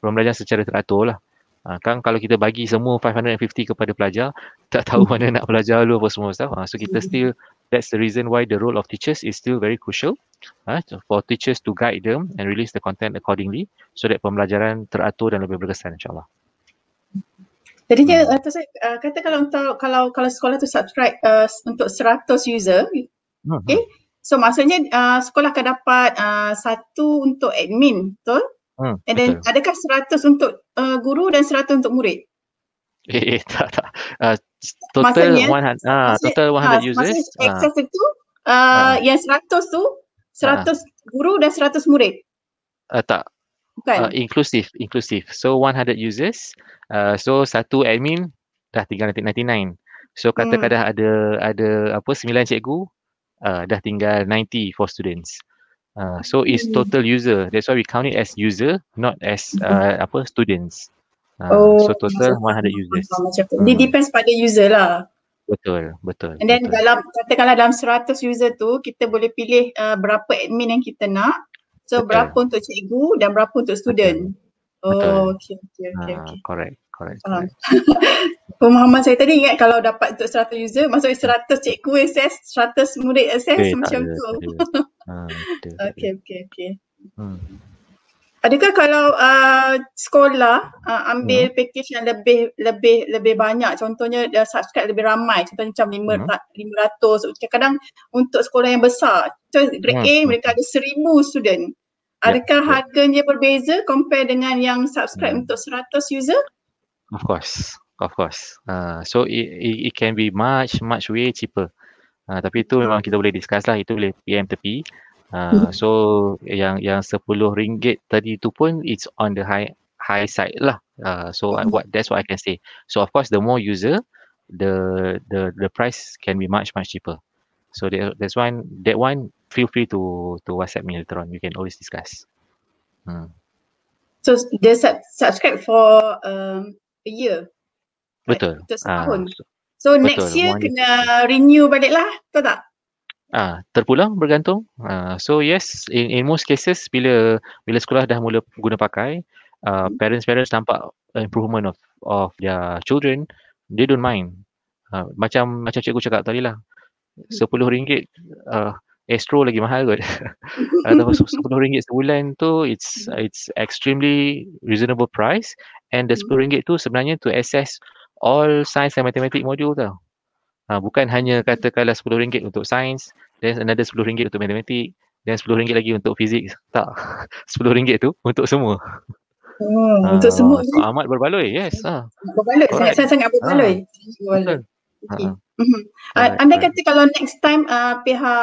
Pembelajaran secara teratur lah. Ha, kan kalau kita bagi semua 550 kepada pelajar, tak tahu mana nak belajar dulu apa semua stuff. Ha, so kita hmm. still, that's the reason why the role of teachers is still very crucial ha, for teachers to guide them and release the content accordingly so that pembelajaran teratur dan lebih berkesan insyaAllah. Jadi dia atau hmm. eh, uh, kata kalau untuk kalau kalau sekolah tu subscribe uh, untuk 100 user, hmm, okay? So maksudnya uh, sekolah akan dapat uh, satu untuk admin, betul? Hmm, And then betul. adakah 100 untuk uh, guru dan 100 untuk murid? Eh, eh tak tak. Uh, total Maksudnya, 100 ah total 100 uh, ah, users. Maksudnya ah. access uh. itu uh, uh. yang 100 tu 100 uh. guru dan 100 murid. Uh, tak. Bukan. Uh, inclusive, inclusive. So 100 users. Uh, so satu admin dah tinggal 99. So kata hmm. ada ada apa 9 cikgu uh, dah tinggal 90 for students. Hmm. Uh, so it's hmm. total user. That's why we count it as user, not as mhm. uh, apa students. Uh, oh, so total macam 100 users. Ah, macam Hmm. It depends pada user lah. Betul, betul. And then betul. dalam katakanlah dalam 100 user tu kita boleh pilih uh, berapa admin yang kita nak. So betul. berapa untuk cikgu dan berapa untuk student. Betul. Oh, okey, okey, okey. Okay. Correct, correct. correct. Pemahaman saya tadi ingat kalau dapat untuk 100 user, maksudnya 100 cikgu access, 100 murid access okay, eh, macam tu. Ha, okay, okay. okey. Hmm. Adakah kalau uh, sekolah uh, ambil hmm. package yang lebih lebih lebih banyak contohnya dia subscribe lebih ramai contohnya macam lima hmm. 500 kadang untuk sekolah yang besar contoh grade hmm. A mereka ada seribu student. Adakah yep. harganya berbeza compare dengan yang subscribe hmm. untuk seratus user? Of course. Of course. Uh, so it, it, it can be much much way cheaper. Ha, tapi itu memang kita boleh discuss lah itu boleh PM tepi uh, so yang yang sepuluh ringgit tadi tu pun it's on the high high side lah uh, so I, mm-hmm. what that's what I can say so of course the more user the the the price can be much much cheaper so that, that's why that one feel free to to whatsapp me later on you can always discuss hmm. so they sub- subscribe for um, a year betul right? uh, ah, So Betul. next year One kena year. renew balik lah, tahu tak? Ah, terpulang bergantung. Ah, so yes, in, in most cases bila bila sekolah dah mula guna pakai, uh, parents-parents nampak improvement of of their children, they don't mind. Uh, macam macam cikgu cakap tadi lah, hmm. sepuluh ringgit uh, ah, astro lagi mahal kot. Atau sepuluh ringgit sebulan tu, it's hmm. it's extremely reasonable price. And the sepuluh ringgit tu sebenarnya to assess all science and mathematics module tau. Ha, bukan hanya katakanlah sepuluh ringgit untuk science, then another sepuluh ringgit untuk matematik, dan sepuluh ringgit lagi untuk fizik. Tak. Sepuluh ringgit tu untuk semua. Hmm, ha, untuk semua. Ha, amat berbaloi, yes. Ha. Berbaloi, saya, saya sangat ha, berbaloi. Ha. Okay. Ha. Ha. Mhm. Ah, Anda kata kalau next time uh, pihak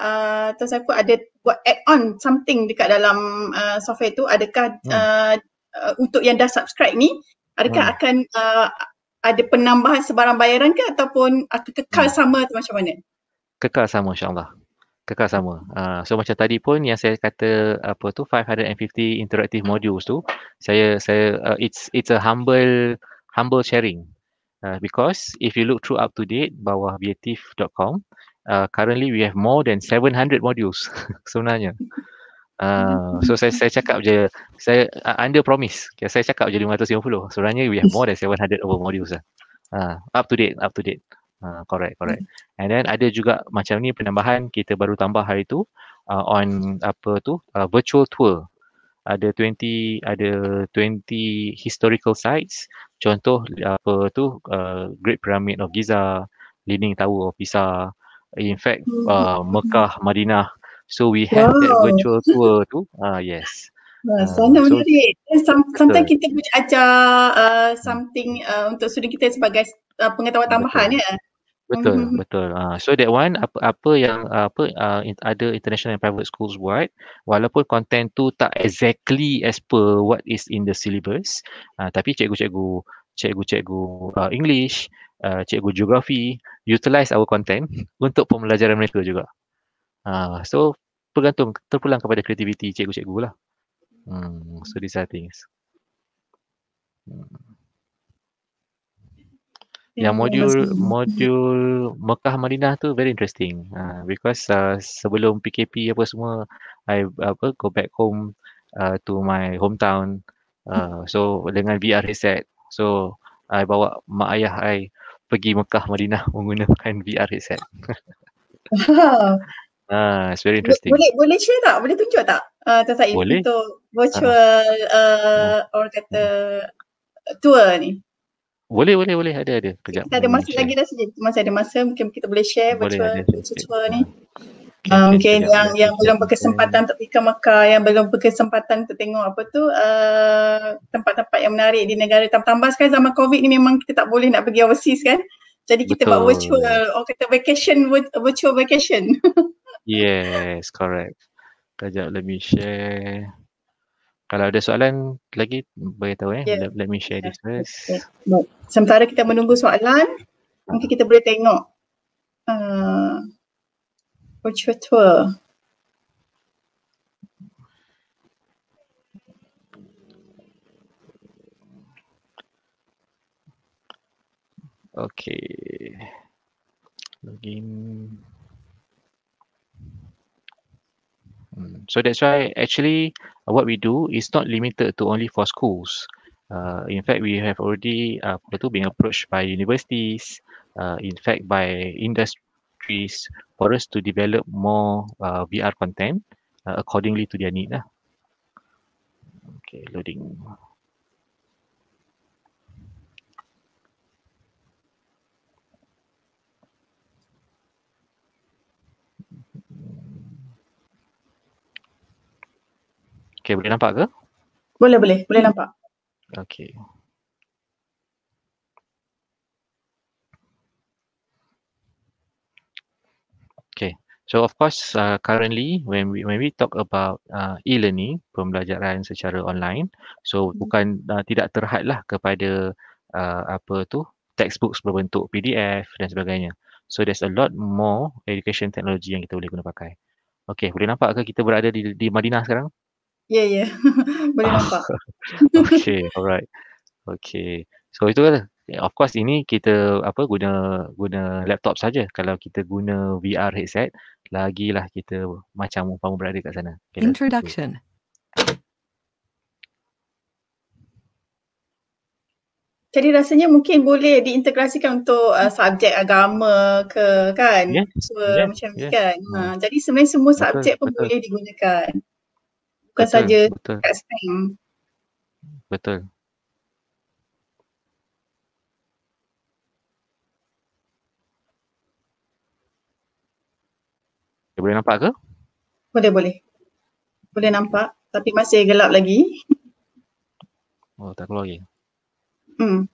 uh, Tuan Saiful ada buat add-on something dekat dalam uh, software tu, adakah hmm. uh, untuk yang dah subscribe ni, adakah hmm. akan ada penambahan sebarang bayaran ke ataupun atau ah, kekal hmm. sama atau macam mana? Kekal sama insyaAllah. Kekal sama. Uh, so macam tadi pun yang saya kata apa tu 550 interactive modules tu saya saya uh, it's it's a humble humble sharing. Uh, because if you look through up to date bawah biatif.com uh, currently we have more than 700 modules sebenarnya. Uh, so saya saya cakap je saya uh, under promise. Okay, saya cakap je 550. Sebenarnya we have more than 700 over modules lah. Uh, up to date, up to date. Uh, correct, correct. And then ada juga macam ni penambahan kita baru tambah hari tu uh, on apa tu uh, virtual tour. Ada 20 ada 20 historical sites. Contoh apa tu uh, Great Pyramid of Giza, Leaning Tower of Pisa, in fact uh, Mekah, Madinah, So we have wow. that virtual tour tu. Ah uh, yes. Ah, sangat so, menarik. Sometimes kita boleh ajar uh, something uh, untuk student kita sebagai uh, pengetahuan tambahan betul. ya. Betul, mm-hmm. betul. Uh, so that one apa apa yang apa uh, ada international and private schools buat walaupun content tu tak exactly as per what is in the syllabus uh, tapi cikgu-cikgu cikgu-cikgu uh, English, uh, cikgu geography utilize our content untuk pembelajaran mereka juga. Uh, so bergantung terpulang kepada kreativiti cikgu-cikgu lah. Hmm, so these are things. Hmm. Yang modul modul Mekah Madinah tu very interesting. Uh, because uh, sebelum PKP apa semua I apa go back home uh, to my hometown. Uh, so dengan VR headset. So I bawa mak ayah I pergi Mekah Madinah menggunakan VR headset. Ah, it's very interesting. Boleh boleh share tak? Boleh tunjuk tak? Ah, uh, tentang boleh. virtual ah. uh, orang kata tour ni. Boleh boleh boleh ada ada. Kejap. Kita ada masa lagi dah sejak masa ada masa mungkin kita boleh share virtual boleh, virtual ni. Okay, um, okay, yang yang sekejap. belum berkesempatan untuk pergi ke Mekah, yang belum berkesempatan untuk tengok apa tu uh, tempat-tempat yang menarik di negara. Tambah-tambah sekarang zaman COVID ni memang kita tak boleh nak pergi overseas kan. Jadi kita Betul. buat virtual, orang kata vacation, virtual vacation. Yes, correct. Kejap, let me share. Kalau ada soalan lagi, beritahu eh. Yeah. Let, let me share this ya, first. Okay. Sementara kita menunggu soalan, mungkin hmm. kita boleh tengok uh, virtual tour. Okay. Login. Hmm. So that's why actually uh, what we do is not limited to only for schools. Uh, in fact, we have already uh, been approached by universities, uh, in fact, by industries for us to develop more uh, VR content uh, accordingly to their need. Lah. Okay, loading. Okey, boleh nampak ke? Boleh, boleh. Boleh hmm. nampak. Okey. Okey. So of course uh, currently when we when we talk about uh, e-learning, pembelajaran secara online, so hmm bukan uh, tidak terhadlah kepada uh, apa tu textbooks berbentuk PDF dan sebagainya. So there's a lot more education technology yang kita boleh guna pakai. Okey, boleh nampak ke kita berada di di Madinah sekarang? Ya, yeah, ya. Yeah. Boleh ah, nampak. okay, alright. Okay. So itu lah. Of course ini kita apa guna guna laptop saja. Kalau kita guna VR headset, lagilah kita macam umpama berada kat sana. Okay, Introduction. Jadi rasanya mungkin boleh diintegrasikan untuk uh, hmm. subjek agama ke kan? Yeah. So, yeah. macam yeah. kan. Yeah. Hmm. Ha, jadi sebenarnya semua subjek pun betul. boleh digunakan bukan saja betul. kat Betul. Dia boleh nampak ke? Boleh, boleh. Boleh nampak tapi masih gelap lagi. Oh, tak keluar lagi. Hmm.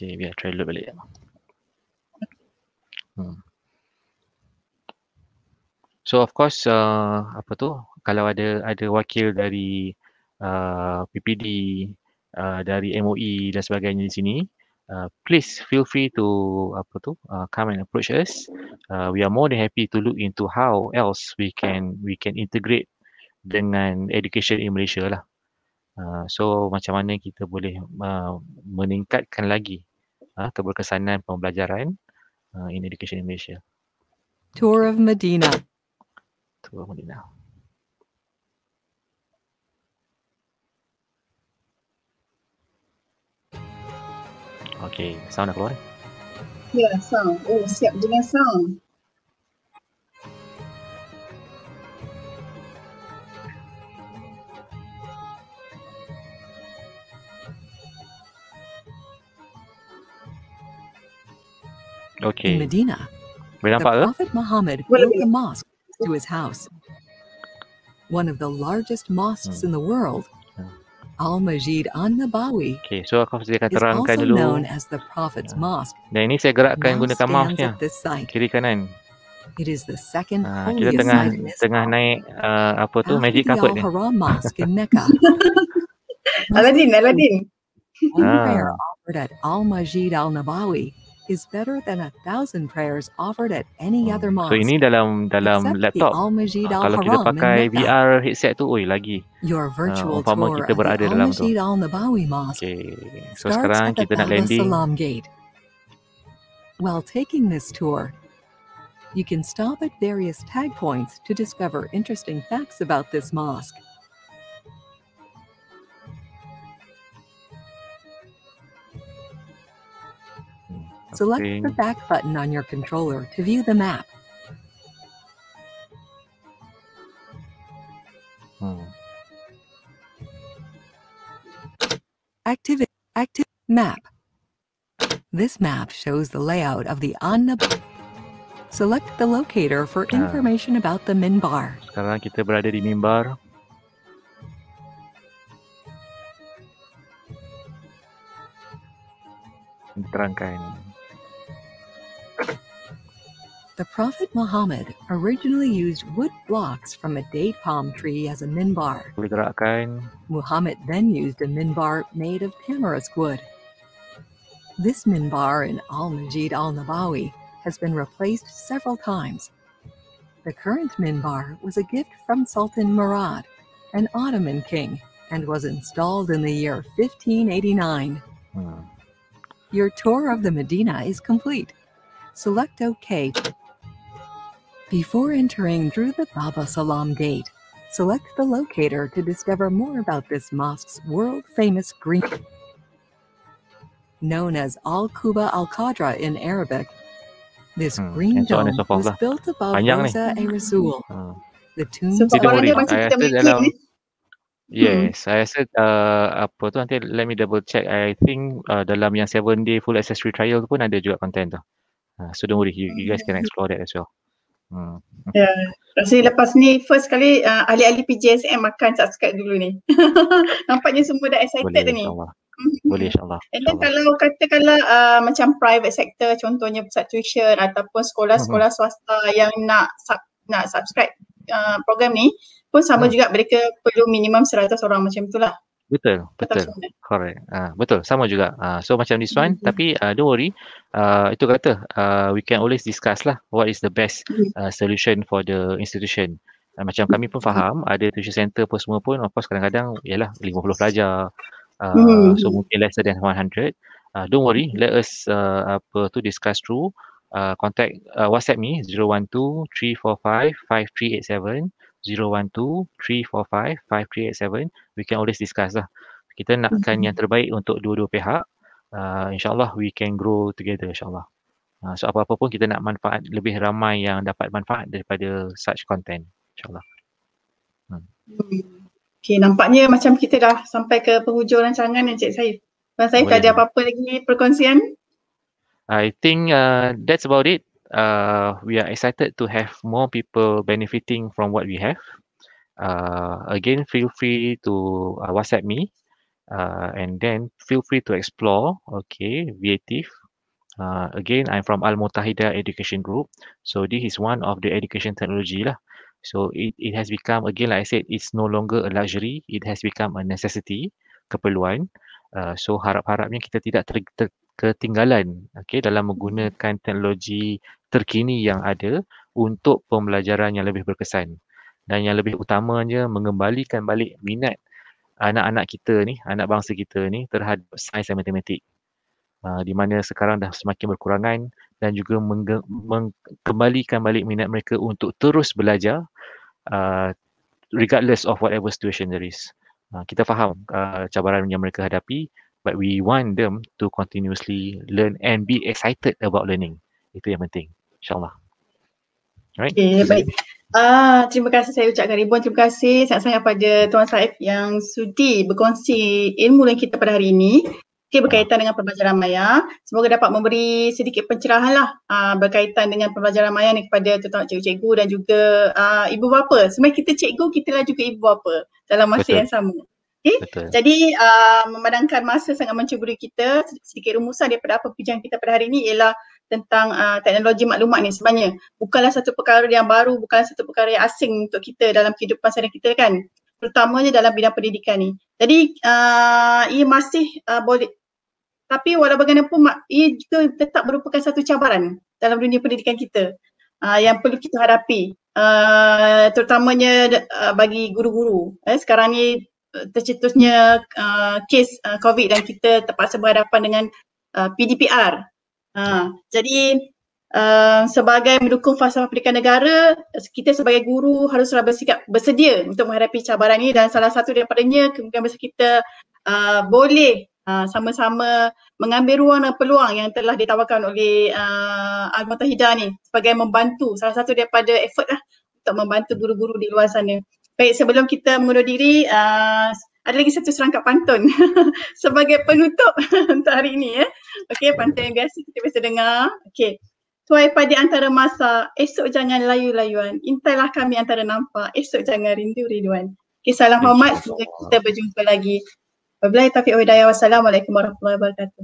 Okay, biar try load balik. Hmm. So of course, uh, apa tu? Kalau ada ada wakil dari uh, PPD, uh, dari MOE dan sebagainya di sini, uh, please feel free to apa tu? Uh, come and approach us. Uh, we are more than happy to look into how else we can we can integrate dengan education in Malaysia lah. Uh, so macam mana kita boleh uh, meningkatkan lagi uh, keberkesanan pembelajaran uh, in education in Malaysia. Tour of Medina. Tour of Medina. Okay, sound nak keluar. Ya, yeah, sound. Oh, siap dengan sound. Okay. In Medina, the Prophet Muhammad built a mosque to his house. One of the largest mosques hmm. in the world, hmm. Al-Majid An-Nabawi okay, so aku sedikit terangkan dulu. known as the Prophet's hmm. Mosque. Dan ini saya gerakkan Now gunakan mouse-nya. Kiri kanan. It is the second ha, ah, kita tengah tengah naik uh, apa tu magic carpet ni. Haram Mosque in Mecca. Aladdin, Aladdin. Ah. Prayer offered at Al-Majid Al-Nabawi is better than a thousand prayers offered at any oh, other mosque. So ini dalam dalam laptop. Uh, kalau kita pakai VR headset tu, oi lagi. Your ah, virtual uh, tour kita berada dalam tu. Okay. So sekarang kita nak landing. Salam Gate. While taking this tour, you can stop at various tag points to discover interesting facts about this mosque. Select okay. the back button on your controller to view the map. Hmm. Activity active map. This map shows the layout of the Annab. Select the locator for ah. information about the Minbar. Sekarang kita berada di Minbar. Diterangkan ini. The Prophet Muhammad originally used wood blocks from a date palm tree as a minbar. Muhammad then used a minbar made of tamarisk wood. This minbar in Al-Majid al-Nabawi has been replaced several times. The current minbar was a gift from Sultan Murad, an Ottoman king, and was installed in the year 1589. Hmm. Your tour of the Medina is complete. Select OK before entering through the Baba Salam gate, select the locator to discover more about this mosque's world-famous green... Known as Al-Kuba Al-Qadra in Arabic, this hmm, green dome is built above Panjang Rosa nih. Rasul, hmm. the tomb so, of... Yes, hmm. I said uh, apa tu nanti let me double check. I think uh, dalam yang 7 day full accessory trial tu pun ada juga content tu. Uh, so don't worry, you, you guys can explore that as well. Hmm. Ya, yeah. rasa lepas ni first kali uh, ahli-ahli PJSM makan subscribe dulu ni. Nampaknya semua dah excited Boleh, ni. Mm-hmm. Boleh insyaAllah. And then insya kalau katakanlah uh, macam private sector contohnya pusat tuition ataupun sekolah-sekolah mm-hmm. swasta mm-hmm. yang nak sub, nak subscribe uh, program ni pun sama mm. juga mereka perlu minimum 100 orang macam itulah. Betul, betul. Correct. Uh, betul, sama juga. Uh, so macam this one, mm-hmm. tapi uh, don't worry. Uh, itu kata, uh, we can always discuss lah what is the best uh, solution for the institution. Uh, macam kami pun mm-hmm. faham, ada tuition center pun semua pun, of course kadang-kadang ialah 50 pelajar. Uh, mm-hmm. So mungkin less than 100. Uh, don't worry, let us uh, apa tu discuss through. Uh, contact uh, WhatsApp me 012 345 5387 0123455387 we can always discuss lah kita nakkan mm-hmm. yang terbaik untuk dua-dua pihak uh, insyaallah we can grow together insyaallah uh, so apa-apa pun kita nak manfaat lebih ramai yang dapat manfaat daripada such content insyaallah hmm. okay nampaknya macam kita dah sampai ke penghujung rancangan Encik Saif Tuan Saif tak ada apa-apa lagi perkongsian I think uh, that's about it uh, we are excited to have more people benefiting from what we have. Uh, again, feel free to uh, WhatsApp me, uh, and then feel free to explore. Okay, VATIF. Uh, again, I'm from Al Mutahida Education Group, so this is one of the education technology lah. So it it has become again like I said, it's no longer a luxury. It has become a necessity, keperluan. Uh, so harap-harapnya kita tidak ter, ter, ketinggalan okay, dalam hmm. menggunakan teknologi terkini yang ada untuk pembelajaran yang lebih berkesan dan yang lebih utamanya mengembalikan balik minat anak-anak kita ni, anak bangsa kita ni terhadap sains dan matematik uh, di mana sekarang dah semakin berkurangan dan juga menge- mengembalikan balik minat mereka untuk terus belajar uh, regardless of whatever situation there is. Uh, kita faham uh, cabaran yang mereka hadapi but we want them to continuously learn and be excited about learning. Itu yang penting. InsyaAllah. Right? Okay, baik. Ah, terima kasih saya ucapkan ribuan terima kasih sangat-sangat pada Tuan Saif yang sudi berkongsi ilmu yang kita pada hari ini okay, berkaitan dengan pembelajaran maya. Semoga dapat memberi sedikit pencerahan lah uh, berkaitan dengan pembelajaran maya ni kepada tuan-tuan cikgu-cikgu dan juga uh, ibu bapa. Sebenarnya kita cikgu, kita lah juga ibu bapa dalam masa Betul. yang sama. Okay. Jadi uh, memandangkan masa sangat mencuburi kita, sedikit rumusan daripada apa pujian kita pada hari ini ialah tentang uh, teknologi maklumat ni sebenarnya. Bukanlah satu perkara yang baru, bukanlah satu perkara yang asing untuk kita dalam kehidupan sehari kita kan. Terutamanya dalam bidang pendidikan ni. Jadi uh, ia masih uh, boleh, tapi walau bagaimanapun ia juga tetap merupakan satu cabaran dalam dunia pendidikan kita uh, yang perlu kita hadapi. Uh, terutamanya uh, bagi guru-guru. Eh, sekarang ni Eh, tercetusnya uh, kes uh, COVID dan kita terpaksa berhadapan dengan uh, PDPR. Uh, ha, jadi uh, sebagai mendukung fasa pendidikan negara, kita sebagai guru haruslah bersikap bersedia untuk menghadapi cabaran ini dan salah satu daripadanya kemungkinan besar kita uh, boleh uh, sama-sama mengambil ruang dan peluang yang telah ditawarkan oleh uh, Al-Mutahidah ni sebagai membantu salah satu daripada effort lah untuk membantu guru-guru di luar sana. Baik, sebelum kita mundur diri, uh, ada lagi satu serangkap pantun sebagai penutup untuk hari ini. ya. Okey, pantun yang biasa kita biasa dengar. Okey. Tuai pada antara masa, esok jangan layu-layuan. Intailah kami antara nampak, esok jangan rindu riduan. Okay, salam hormat, semoga kita berjumpa lagi. Wabillahi taufiq wa hidayah. Wassalamualaikum warahmatullahi wabarakatuh.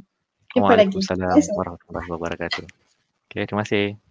Jumpa lagi. Waalaikumsalam warahmatullahi wabarakatuh. Okey, terima kasih.